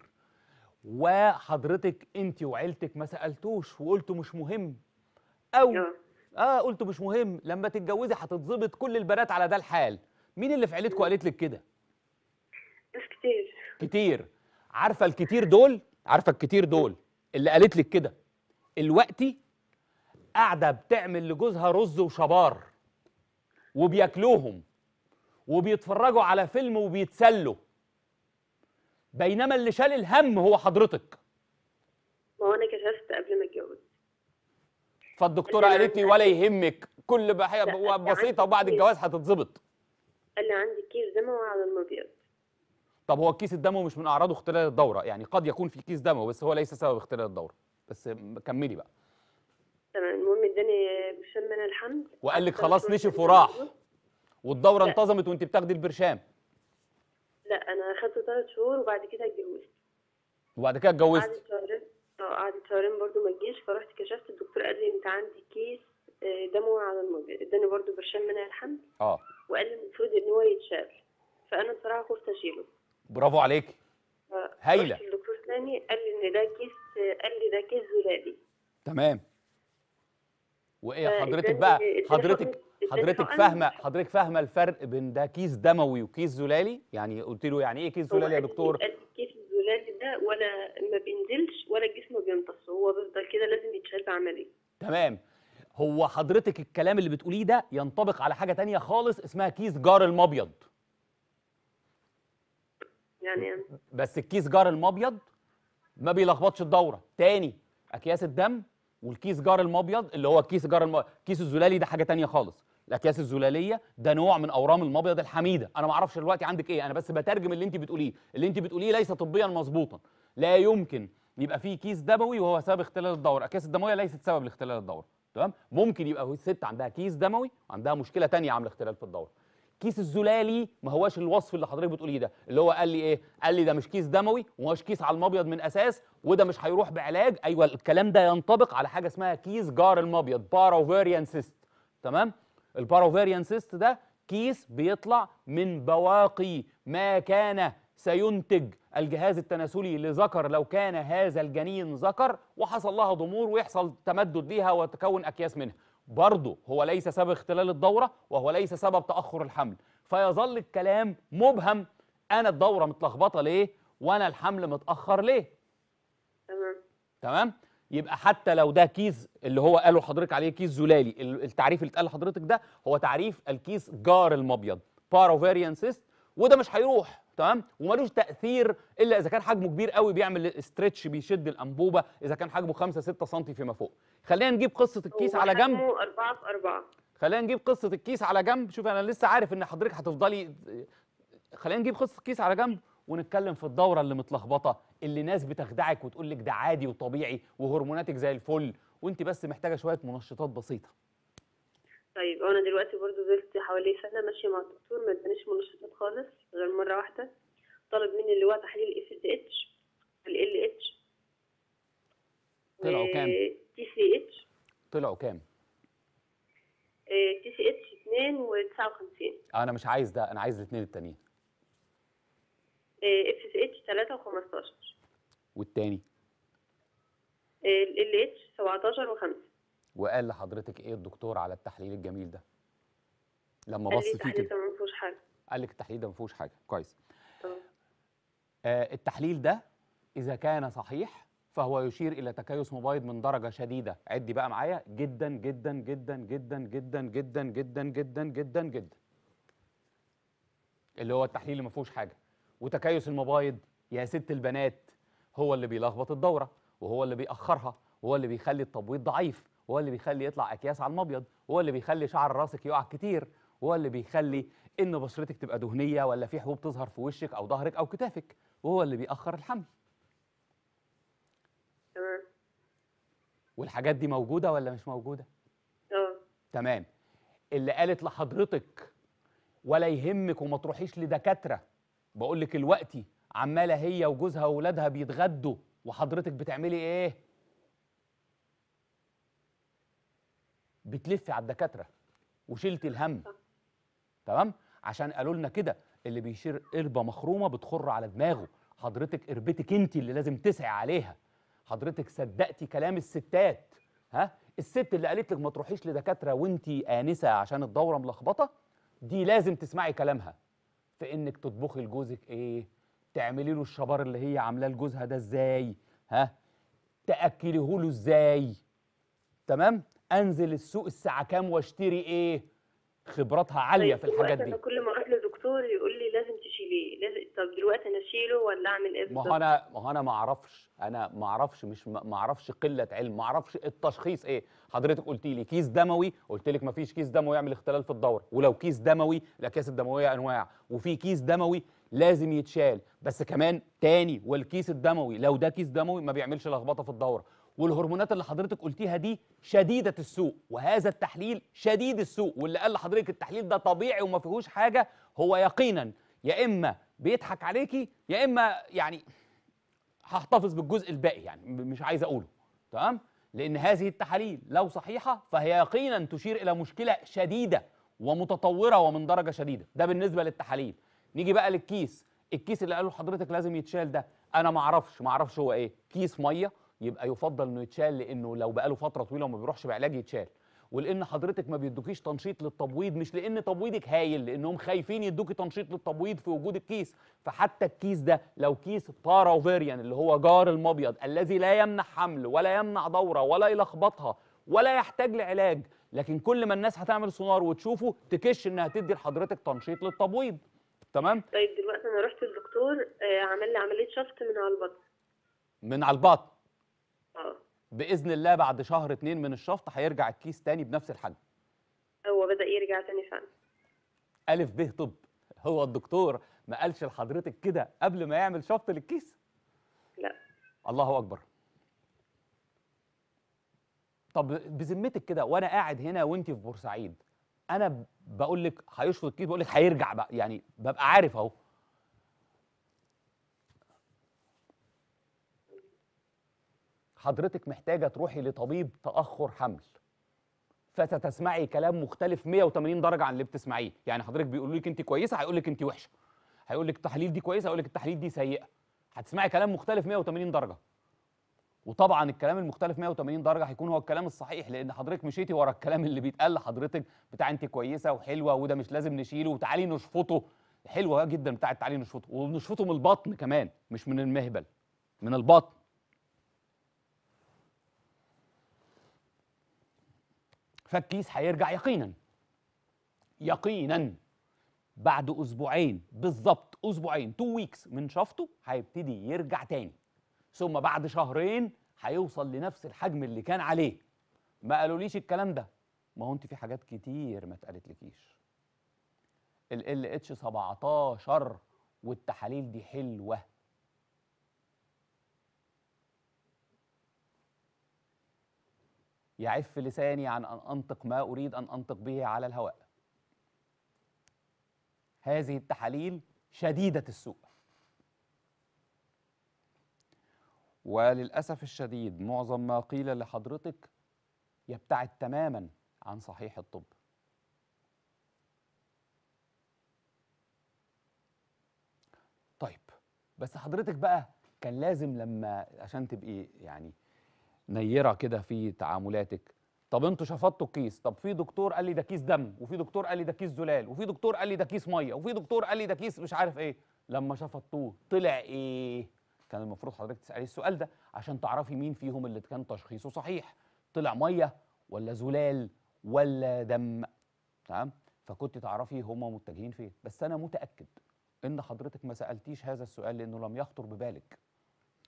وحضرتك انت وعيلتك ما سالتوش وقلتوا مش مهم او اه قلتوا مش مهم لما تتجوزي هتتظبط كل البنات على ده الحال مين اللي في عيلتكم قالت لك كده كتير كتير عارفه الكتير دول عارفه الكتير دول اللي قالت لك كده الوقتي قاعده بتعمل لجوزها رز وشبار وبياكلوهم وبيتفرجوا على فيلم وبيتسلوا بينما اللي شال الهم هو حضرتك ما هو انا كشفت قبل ما اتجوز فالدكتوره قالت لي ولا يهمك كل بحاجه بسيطه وبعد الجواز هتتظبط قال لي عندي كيس دموي على المبيض طب هو الكيس الدموي مش من اعراضه اختلال الدوره يعني قد يكون في كيس دموي بس هو ليس سبب اختلال الدوره بس كملي بقى تمام المهم اداني برشام من الحمد وقال لك خلاص نشف وراح والدوره انتظمت وانت بتاخدي البرشام لا انا اخدته ثلاث شهور وبعد كده اتجوزت وبعد كده اتجوزت قعدت شهرين اه قعدت شهرين برضه ما تجيش فرحت كشفت الدكتور قال لي انت عندي كيس آه، دموي على المجرى اداني برضه برشام منع الحمل اه وقال لي المفروض ان هو يتشال فانا بصراحه خفت اشيله برافو عليك آه، هايله الدكتور ثاني قال لي ان ده كيس قال لي ده كيس ولادي تمام وايه آه، حضرتك بقى حضرتك حضرتك فاهمه حضرتك فاهمه الفرق بين ده كيس دموي وكيس زلالي يعني قلت له يعني ايه كيس زلالي يا دكتور الكيس الزلالي ده ولا ما بينزلش ولا الجسم بيمتص هو بيفضل كده لازم يتشال بعمليه تمام هو حضرتك الكلام اللي بتقوليه ده ينطبق على حاجه تانية خالص اسمها كيس جار المبيض يعني بس الكيس جار المبيض ما بيلخبطش الدوره تاني اكياس الدم والكيس جار المبيض اللي هو كيس جار المبيض كيس الزلالي ده حاجه تانية خالص الاكياس الزلاليه ده نوع من اورام المبيض الحميده انا ما اعرفش دلوقتي عندك ايه انا بس بترجم اللي انت بتقوليه اللي انت بتقوليه ليس طبيا مظبوطا لا يمكن يبقى فيه كيس دموي وهو سبب اختلال الدوره الاكياس الدمويه ليست سبب لاختلال الدوره تمام ممكن يبقى الست عندها كيس دموي وعندها مشكله ثانيه عامله اختلال في الدوره كيس الزلالي ما هواش الوصف اللي حضرتك بتقوليه ده اللي هو قال لي ايه قال لي ده مش كيس دموي وماش كيس على المبيض من اساس وده مش هيروح بعلاج ايوه الكلام ده ينطبق على حاجه اسمها كيس جار المبيض بارا اوفيريان سيست تمام الباروفاريان سيست ده كيس بيطلع من بواقي ما كان سينتج الجهاز التناسلي لذكر لو كان هذا الجنين ذكر وحصل لها ضمور ويحصل تمدد ليها وتكون أكياس منها برضه هو ليس سبب اختلال الدورة وهو ليس سبب تأخر الحمل فيظل الكلام مبهم أنا الدورة متلخبطة ليه وأنا الحمل متأخر ليه تمام تمام يبقى حتى لو ده كيس اللي هو قاله حضرتك عليه كيس زلالي التعريف اللي اتقال لحضرتك ده هو تعريف الكيس جار المبيض باروفاريان سيست وده مش هيروح تمام وملوش تاثير الا اذا كان حجمه كبير قوي بيعمل استرتش بيشد الانبوبه اذا كان حجمه 5 6 سم فيما فوق خلينا نجيب قصه الكيس على جنب 4 في 4 خلينا نجيب قصه الكيس على جنب شوف انا لسه عارف ان حضرتك هتفضلي خلينا نجيب قصه الكيس على جنب ونتكلم في الدوره اللي متلخبطه اللي ناس بتخدعك وتقول لك ده عادي وطبيعي وهرموناتك زي الفل وانت بس محتاجه شويه منشطات بسيطه طيب انا دلوقتي برضو زلت حوالي سنه ماشيه مع الدكتور ما ادانيش منشطات خالص غير مره واحده طلب مني اللي هو تحليل الاس اس اتش ال اتش آه، طلعوا كام تي سي اتش طلعوا كام تي سي اتش 2 و59 انا مش عايز ده انا عايز الاثنين التانيين اف في اتش 3 و15 والتاني ال اتش 17 و5 وقال لحضرتك ايه الدكتور على التحليل الجميل ده لما بص فيه كده ما فيهوش حاجه قال لك التحليل ده ما فيهوش حاجه كويس آه التحليل ده اذا كان صحيح فهو يشير الى تكيس مبيض من درجه شديده عدي بقى معايا جدا جدا جدا جدا جدا جدا جدا جدا جدا جدا اللي هو التحليل اللي ما فيهوش حاجه وتكيس المبايض يا ست البنات هو اللي بيلخبط الدوره وهو اللي بيأخرها وهو اللي بيخلي التبويض ضعيف هو اللي بيخلي يطلع اكياس على المبيض هو اللي بيخلي شعر راسك يقع كتير هو اللي بيخلي ان بشرتك تبقى دهنيه ولا في حبوب تظهر في وشك او ظهرك او كتافك وهو اللي بيأخر الحمل تمام والحاجات دي موجوده ولا مش موجوده اه تمام اللي قالت لحضرتك ولا يهمك وما تروحيش لدكاتره بقول لك الوقتي عماله هي وجوزها واولادها بيتغدوا وحضرتك بتعملي ايه بتلفي على الدكاتره وشلتي الهم تمام عشان قالوا لنا كده اللي بيشير قربه مخرومه بتخر على دماغه حضرتك قربتك انت اللي لازم تسعي عليها حضرتك صدقتي كلام الستات ها الست اللي قالت لك ما تروحيش لدكاتره وانت انسه عشان الدوره ملخبطه دي لازم تسمعي كلامها في انك تطبخي لجوزك ايه تعملي له الشبار اللي هي عاملاه لجوزها ده ازاي ها تاكليه له ازاي تمام انزل السوق الساعه كام واشتري ايه خبراتها عاليه في الحاجات دي كل ما اروح لدكتور يقول لي لازم طب دلوقتي انا اشيله ولا اعمل ايه ما هو انا ما هو انا ما اعرفش انا ما اعرفش مش ما اعرفش قله علم ما اعرفش التشخيص ايه حضرتك قلت لي كيس دموي قلت لك ما فيش كيس دموي يعمل اختلال في الدوره ولو كيس دموي الاكياس الدمويه انواع وفي كيس دموي لازم يتشال بس كمان تاني والكيس الدموي لو ده كيس دموي ما بيعملش لخبطه في الدوره والهرمونات اللي حضرتك قلتيها دي شديده السوء وهذا التحليل شديد السوء واللي قال لحضرتك التحليل ده طبيعي وما فيهوش حاجه هو يقينا يا اما بيضحك عليكي يا اما يعني هحتفظ بالجزء الباقي يعني مش عايز اقوله تمام لان هذه التحاليل لو صحيحه فهي يقينا تشير الى مشكله شديده ومتطوره ومن درجه شديده ده بالنسبه للتحاليل نيجي بقى للكيس الكيس اللي قاله حضرتك لازم يتشال ده انا ما اعرفش ما اعرفش هو ايه كيس ميه يبقى يفضل انه يتشال لانه لو بقاله فتره طويله وما بيروحش بعلاج يتشال ولان حضرتك ما بيدوكيش تنشيط للتبويض مش لان تبويضك هايل لانهم خايفين يدوكي تنشيط للتبويض في وجود الكيس فحتى الكيس ده لو كيس باراوفيريان اللي هو جار المبيض الذي لا يمنع حمل ولا يمنع دوره ولا يلخبطها ولا يحتاج لعلاج لكن كل ما الناس هتعمل سونار وتشوفه تكش انها تدي لحضرتك تنشيط للتبويض تمام طيب دلوقتي انا رحت للدكتور آه، عمل لي عمليه شفط من على البطن من على البطن اه باذن الله بعد شهر اثنين من الشفط هيرجع الكيس تاني بنفس الحجم هو بدا يرجع تاني فعلا الف به طب هو الدكتور ما قالش لحضرتك كده قبل ما يعمل شفط للكيس لا الله اكبر طب بذمتك كده وانا قاعد هنا وانت في بورسعيد انا بقول لك هيشفط الكيس بقول لك هيرجع بقى يعني ببقى عارف اهو حضرتك محتاجه تروحي لطبيب تاخر حمل فستسمعي كلام مختلف 180 درجه عن اللي بتسمعيه يعني حضرتك بيقولوا لك انت كويسه هيقول لك انت وحشه هيقول لك التحاليل دي كويسه هيقول لك التحاليل دي سيئه هتسمعي كلام مختلف 180 درجه وطبعا الكلام المختلف 180 درجه هيكون هو الكلام الصحيح لان حضرتك مشيتي ورا الكلام اللي بيتقال لحضرتك بتاع انت كويسه وحلوه وده مش لازم نشيله وتعالي نشفطه حلوه جدا بتاع تعالي نشفطه ونشفطه من البطن كمان مش من المهبل من البطن فالكيس هيرجع يقينا يقينا بعد اسبوعين بالظبط اسبوعين تو ويكس من شفطه هيبتدي يرجع تاني ثم بعد شهرين هيوصل لنفس الحجم اللي كان عليه ما قالوليش الكلام ده ما هو انت في حاجات كتير ما اتقالتلكيش ال اتش 17 والتحاليل دي حلوه يعف لساني عن أن أنطق ما أريد أن أنطق به على الهواء هذه التحاليل شديدة السوء وللأسف الشديد معظم ما قيل لحضرتك يبتعد تماما عن صحيح الطب طيب بس حضرتك بقى كان لازم لما عشان تبقي يعني نيره كده في تعاملاتك طب انتوا شفطتوا الكيس طب في دكتور قال لي ده كيس دم وفي دكتور قال لي ده كيس زلال وفي دكتور قال لي ده كيس ميه وفي دكتور قال لي ده كيس مش عارف ايه لما شفطتوه طلع ايه كان المفروض حضرتك تسالي السؤال ده عشان تعرفي مين فيهم اللي كان تشخيصه صحيح طلع ميه ولا زلال ولا دم تمام فكنت تعرفي هم متجهين فين بس انا متاكد ان حضرتك ما سالتيش هذا السؤال لانه لم يخطر ببالك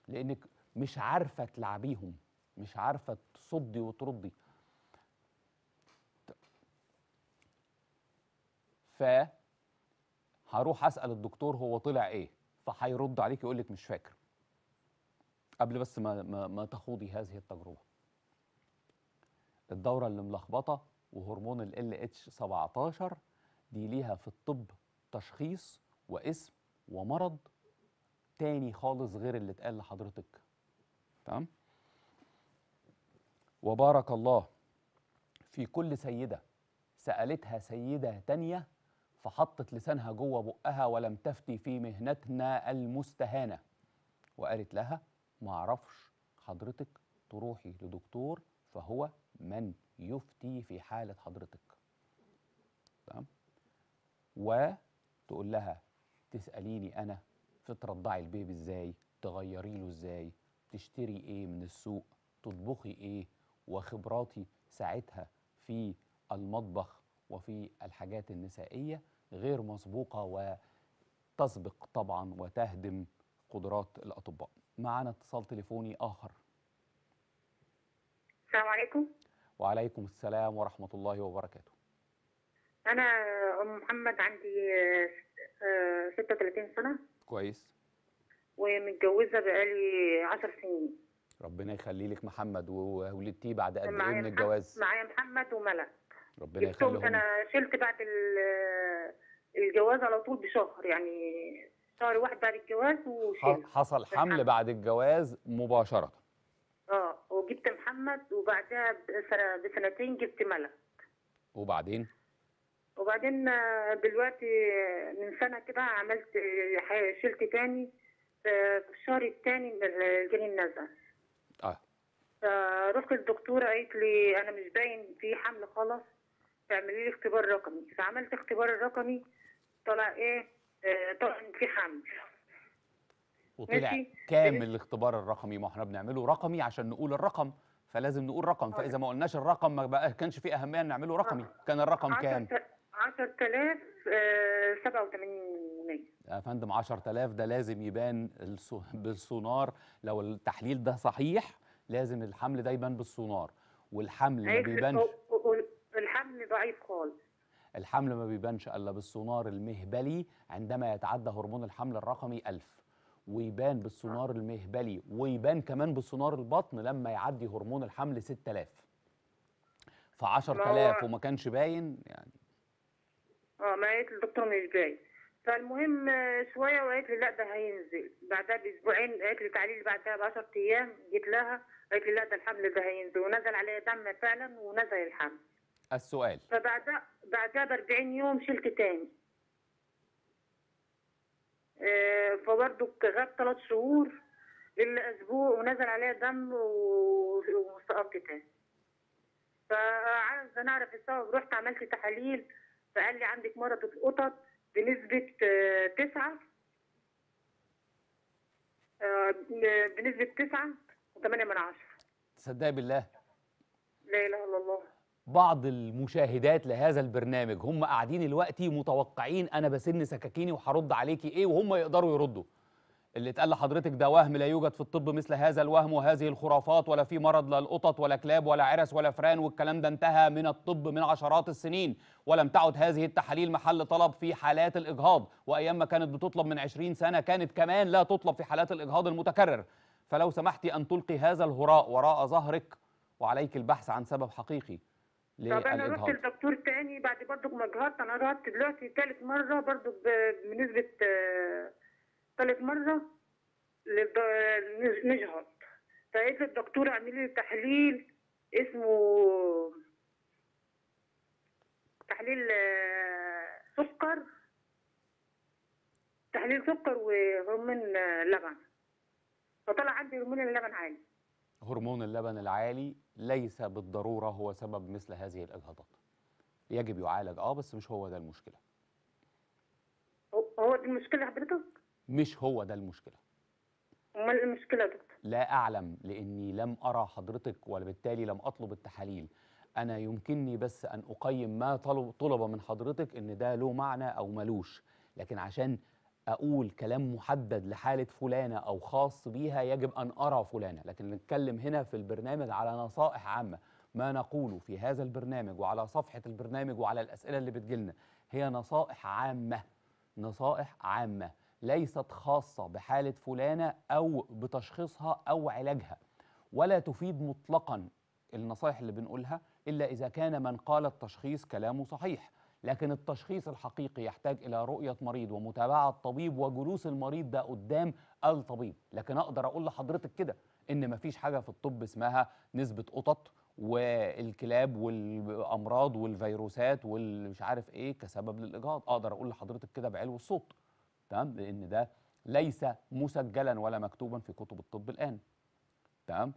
لانك مش عارفه تلعبيهم مش عارفه تصدي وتردي ف هروح اسال الدكتور هو طلع ايه فهيرد عليك يقول لك مش فاكر قبل بس ما ما, ما تخوضي هذه التجربه الدوره اللي ملخبطه وهرمون ال اتش 17 دي ليها في الطب تشخيص واسم ومرض تاني خالص غير اللي اتقال لحضرتك تمام وبارك الله في كل سيدة سألتها سيدة تانية فحطت لسانها جوه بقها ولم تفتي في مهنتنا المستهانة وقالت لها معرفش حضرتك تروحي لدكتور فهو من يفتي في حالة حضرتك تمام وتقول لها تسأليني أنا في ترضعي البيبي إزاي تغيري له إزاي تشتري إيه من السوق تطبخي إيه وخبراتي ساعتها في المطبخ وفي الحاجات النسائية غير مسبوقة وتسبق طبعا وتهدم قدرات الأطباء معنا اتصال تليفوني آخر السلام عليكم وعليكم السلام ورحمة الله وبركاته أنا أم محمد عندي 36 آه، سنة كويس ومتجوزة بقالي 10 سنين ربنا يخلي لك محمد وولدتيه بعد قد ايه من الجواز؟ معايا محمد وملا ربنا يخليهم انا شلت بعد الجواز على طول بشهر يعني شهر واحد بعد الجواز وشلت حصل حمل بعد الجواز مباشره اه وجبت محمد وبعدها بسنتين جبت ملك وبعدين؟ وبعدين آه، دلوقتي آه، من سنه كده عملت آه، شلت تاني في الشهر الثاني الجنين نزل فرحت للدكتوره قالت لي انا مش باين في حمل خالص تعملي لي اختبار رقمي فعملت اختبار الرقمي طلع ايه آه طلع في حمل وطلع كامل الاختبار الرقمي ما احنا بنعمله رقمي عشان نقول الرقم فلازم نقول رقم طيب. فاذا ما قلناش الرقم ما بقى كانش في اهميه ان نعمله رقمي آه. كان الرقم كام 10087 آه، يا فندم 10000 ده لازم يبان بالسونار لو التحليل ده صحيح لازم الحمل ده يبان بالسونار والحمل ما بيبانش الحمل ضعيف خالص الحمل ما بيبانش الا بالسونار المهبلي عندما يتعدى هرمون الحمل الرقمي 1000 ويبان بالسونار نعم. المهبلي ويبان كمان بالسونار البطن لما يعدي هرمون الحمل 6000 ف 10000 وما كانش باين يعني اه ما الدكتور مش باين فالمهم آه، شويه وقالت لي لا ده هينزل بعدها باسبوعين قالت لي تعالي لي بعدها ب 10 ايام جيت لها قالت لي لا ده الحمل ده هينزل ونزل عليا دم فعلا ونزل الحمل السؤال فبعدها بعدها ب 40 يوم شلت تاني آه، فبرضه غاب ثلاث شهور للاسبوع ونزل عليا دم وسقطت تاني فعايز نعرف السبب رحت عملت تحاليل فقال لي عندك مرض القطط آه، آه، بنسبة تسعة بنسبة تسعة وثمانية من عشرة تصدقي بالله لا إله إلا الله بعض المشاهدات لهذا البرنامج هم قاعدين دلوقتي متوقعين انا بسن سكاكيني وحرد عليكي ايه وهم يقدروا يردوا اللي اتقال لحضرتك ده وهم لا يوجد في الطب مثل هذا الوهم وهذه الخرافات ولا في مرض لا القطط ولا كلاب ولا عرس ولا فران والكلام ده انتهى من الطب من عشرات السنين ولم تعد هذه التحاليل محل طلب في حالات الإجهاض وأيام ما كانت بتطلب من 20 سنة كانت كمان لا تطلب في حالات الإجهاض المتكرر فلو سمحتي أن تلقي هذا الهراء وراء ظهرك وعليك البحث عن سبب حقيقي طب انا رحت لدكتور تاني بعد برضه ما اجهرت انا رحت دلوقتي ثالث مره برضه بنسبه آه، ثالث مرة نجهض فقالت لي الدكتورة اعملي لي تحليل اسمه تحليل آه، سكر تحليل سكر وهرمون لبن فطلع عندي هرمون اللبن عالي هرمون اللبن العالي ليس بالضرورة هو سبب مثل هذه الإجهاضات يجب يعالج اه بس مش هو ده المشكلة هو دي المشكلة حضرتك مش هو ده المشكله امال إيه المشكله دكتور لا اعلم لاني لم ارى حضرتك وبالتالي لم اطلب التحاليل انا يمكنني بس ان اقيم ما طلب طلب من حضرتك ان ده له معنى او ملوش لكن عشان اقول كلام محدد لحاله فلانه او خاص بيها يجب ان ارى فلانه لكن نتكلم هنا في البرنامج على نصائح عامه ما نقوله في هذا البرنامج وعلى صفحه البرنامج وعلى الاسئله اللي بتجيلنا هي نصائح عامه نصائح عامه ليست خاصة بحالة فلانة أو بتشخيصها أو علاجها ولا تفيد مطلقا النصائح اللي بنقولها إلا إذا كان من قال التشخيص كلامه صحيح لكن التشخيص الحقيقي يحتاج إلى رؤية مريض ومتابعة طبيب وجلوس المريض ده قدام الطبيب لكن أقدر أقول لحضرتك كده إن مفيش حاجة في الطب اسمها نسبة قطط والكلاب والامراض والفيروسات والمش عارف ايه كسبب للاجهاض اقدر اقول لحضرتك كده بعلو الصوت تمام لان ده ليس مسجلا ولا مكتوبا في كتب الطب الان تمام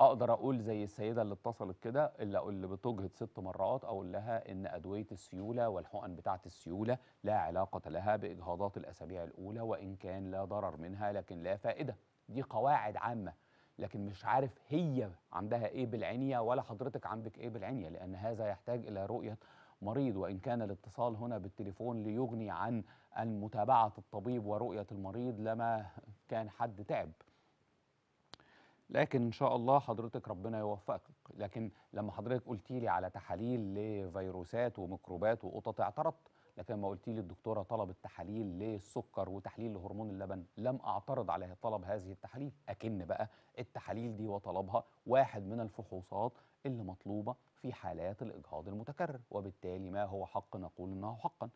اقدر اقول زي السيده اللي اتصلت كده اللي اللي بتجهد ست مرات اقول لها ان ادويه السيوله والحقن بتاعه السيوله لا علاقه لها باجهاضات الاسابيع الاولى وان كان لا ضرر منها لكن لا فائده دي قواعد عامه لكن مش عارف هي عندها ايه بالعينيه ولا حضرتك عندك ايه بالعينيه لان هذا يحتاج الى رؤيه مريض وإن كان الاتصال هنا بالتليفون ليغني عن متابعة الطبيب ورؤية المريض لما كان حد تعب لكن ان شاء الله حضرتك ربنا يوفقك لكن لما حضرتك قلت لي على تحاليل لفيروسات وميكروبات وقطط اعترضت لكن لما قلت لي الدكتوره طلبت تحاليل للسكر وتحليل لهرمون اللبن لم اعترض على طلب هذه التحاليل اكن بقى التحاليل دي وطلبها واحد من الفحوصات اللي مطلوبه في حالات الاجهاض المتكرر وبالتالي ما هو حق نقول انه حقا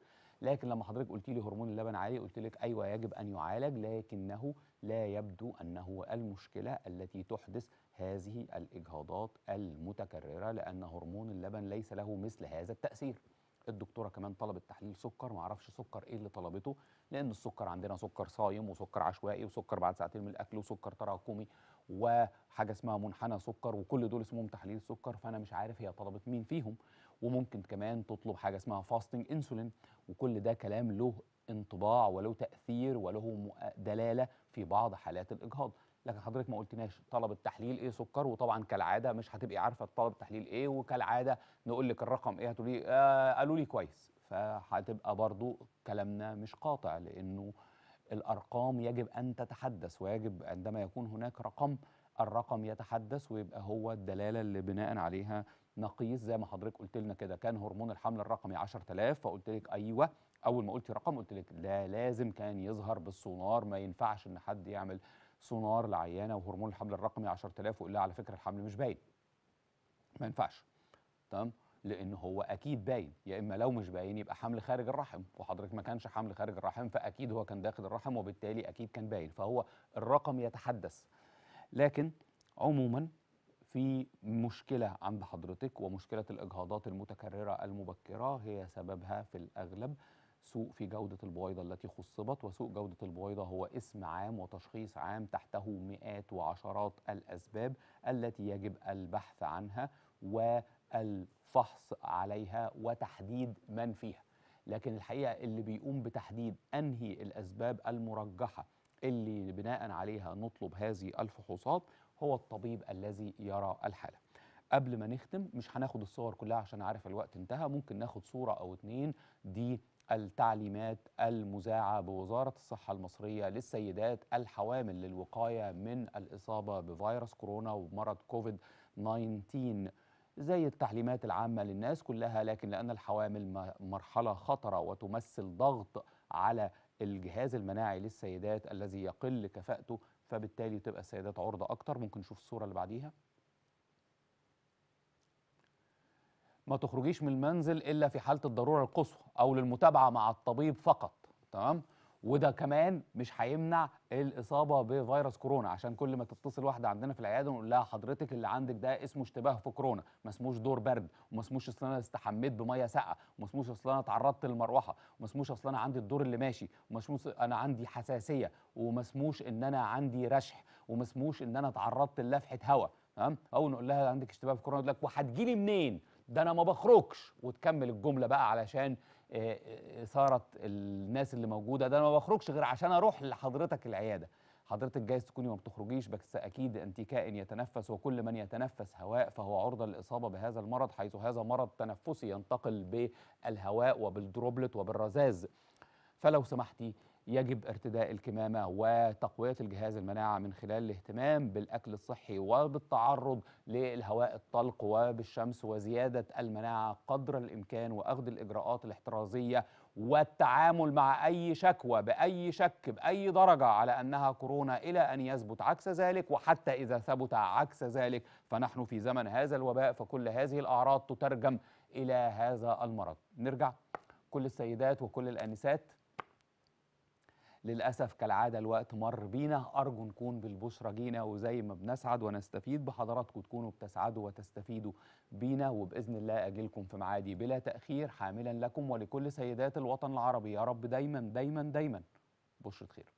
لكن لما حضرتك قلت لي هرمون اللبن عالي قلت لك ايوه يجب ان يعالج لكنه لا يبدو انه المشكله التي تحدث هذه الاجهاضات المتكرره لان هرمون اللبن ليس له مثل هذا التاثير الدكتوره كمان طلبت تحليل سكر ما اعرفش سكر ايه اللي طلبته لان السكر عندنا سكر صايم وسكر عشوائي وسكر بعد ساعتين من الاكل وسكر تراكمي وحاجه اسمها منحنى سكر وكل دول اسمهم تحليل سكر فانا مش عارف هي طلبت مين فيهم وممكن كمان تطلب حاجه اسمها فاستنج انسولين وكل ده كلام له انطباع وله تاثير وله دلاله في بعض حالات الاجهاض لكن حضرتك ما قلتناش طلب التحليل ايه سكر وطبعا كالعاده مش هتبقي عارفه طلب التحليل ايه وكالعاده نقول لك الرقم ايه هتقولي آه قالوا لي كويس فهتبقى برضو كلامنا مش قاطع لانه الارقام يجب ان تتحدث ويجب عندما يكون هناك رقم الرقم يتحدث ويبقى هو الدلاله اللي بناء عليها نقيس زي ما حضرتك قلت لنا كده كان هرمون الحمل الرقمي 10000 فقلت لك ايوه اول ما قلتي رقم قلت لك ده لازم كان يظهر بالسونار ما ينفعش ان حد يعمل سونار لعيانه وهرمون الحمل الرقمي 10000 ويقول لها على فكره الحمل مش باين ما ينفعش تمام لان هو اكيد باين يا اما لو مش باين يبقى حمل خارج الرحم وحضرتك ما كانش حمل خارج الرحم فاكيد هو كان داخل الرحم وبالتالي اكيد كان باين فهو الرقم يتحدث لكن عموما في مشكلة عند حضرتك ومشكلة الإجهاضات المتكررة المبكرة هي سببها في الأغلب سوء في جودة البويضة التي خصبت وسوء جودة البويضة هو اسم عام وتشخيص عام تحته مئات وعشرات الأسباب التي يجب البحث عنها والفحص عليها وتحديد من فيها لكن الحقيقة اللي بيقوم بتحديد أنهي الأسباب المرجحة اللي بناء عليها نطلب هذه الفحوصات هو الطبيب الذي يرى الحالة قبل ما نختم مش هناخد الصور كلها عشان عارف الوقت انتهى ممكن ناخد صورة أو اتنين دي التعليمات المذاعة بوزارة الصحة المصرية للسيدات الحوامل للوقاية من الإصابة بفيروس كورونا ومرض كوفيد 19 زي التعليمات العامة للناس كلها لكن لأن الحوامل مرحلة خطرة وتمثل ضغط على الجهاز المناعي للسيدات الذي يقل كفاءته فبالتالي تبقى السيدات عرضة أكتر ممكن نشوف الصورة اللي بعديها ما تخرجيش من المنزل الا في حاله الضروره القصوى او للمتابعه مع الطبيب فقط تمام وده كمان مش هيمنع الاصابه بفيروس كورونا عشان كل ما تتصل واحده عندنا في العياده ونقول لها حضرتك اللي عندك ده اسمه اشتباه في كورونا ما اسموش دور برد وما اسموش اصل انا استحميت بميه ساقعه وما اسموش اصل انا اتعرضت للمروحه وما اسموش اصل انا عندي الدور اللي ماشي وما اسموش انا عندي حساسيه وما اسموش ان انا عندي رشح وما اسموش ان انا اتعرضت للفحه هواء تمام او نقول لها عندك اشتباه في كورونا يقول لك وهتجيلي منين ده انا ما بخرجش وتكمل الجمله بقى علشان اثاره آه، آه، الناس اللي موجوده ده انا ما بخرجش غير عشان اروح لحضرتك العياده حضرتك جايز تكوني ما بتخرجيش بس اكيد انت كائن يتنفس وكل من يتنفس هواء فهو عرضه للاصابه بهذا المرض حيث هذا مرض تنفسي ينتقل بالهواء وبالدروبلت وبالرذاذ فلو سمحتي يجب ارتداء الكمامة وتقوية الجهاز المناعة من خلال الاهتمام بالأكل الصحي وبالتعرض للهواء الطلق وبالشمس وزيادة المناعة قدر الإمكان وأخذ الإجراءات الاحترازية والتعامل مع أي شكوى بأي شك بأي درجة على أنها كورونا إلى أن يثبت عكس ذلك وحتى إذا ثبت عكس ذلك فنحن في زمن هذا الوباء فكل هذه الأعراض تترجم إلى هذا المرض نرجع كل السيدات وكل الآنسات للأسف كالعادة الوقت مر بينا أرجو نكون بالبشرة جينا وزي ما بنسعد ونستفيد بحضراتكم تكونوا بتسعدوا وتستفيدوا بينا وبإذن الله أجلكم في معادي بلا تأخير حاملا لكم ولكل سيدات الوطن العربي يا رب دايما دايما دايما بشرة خير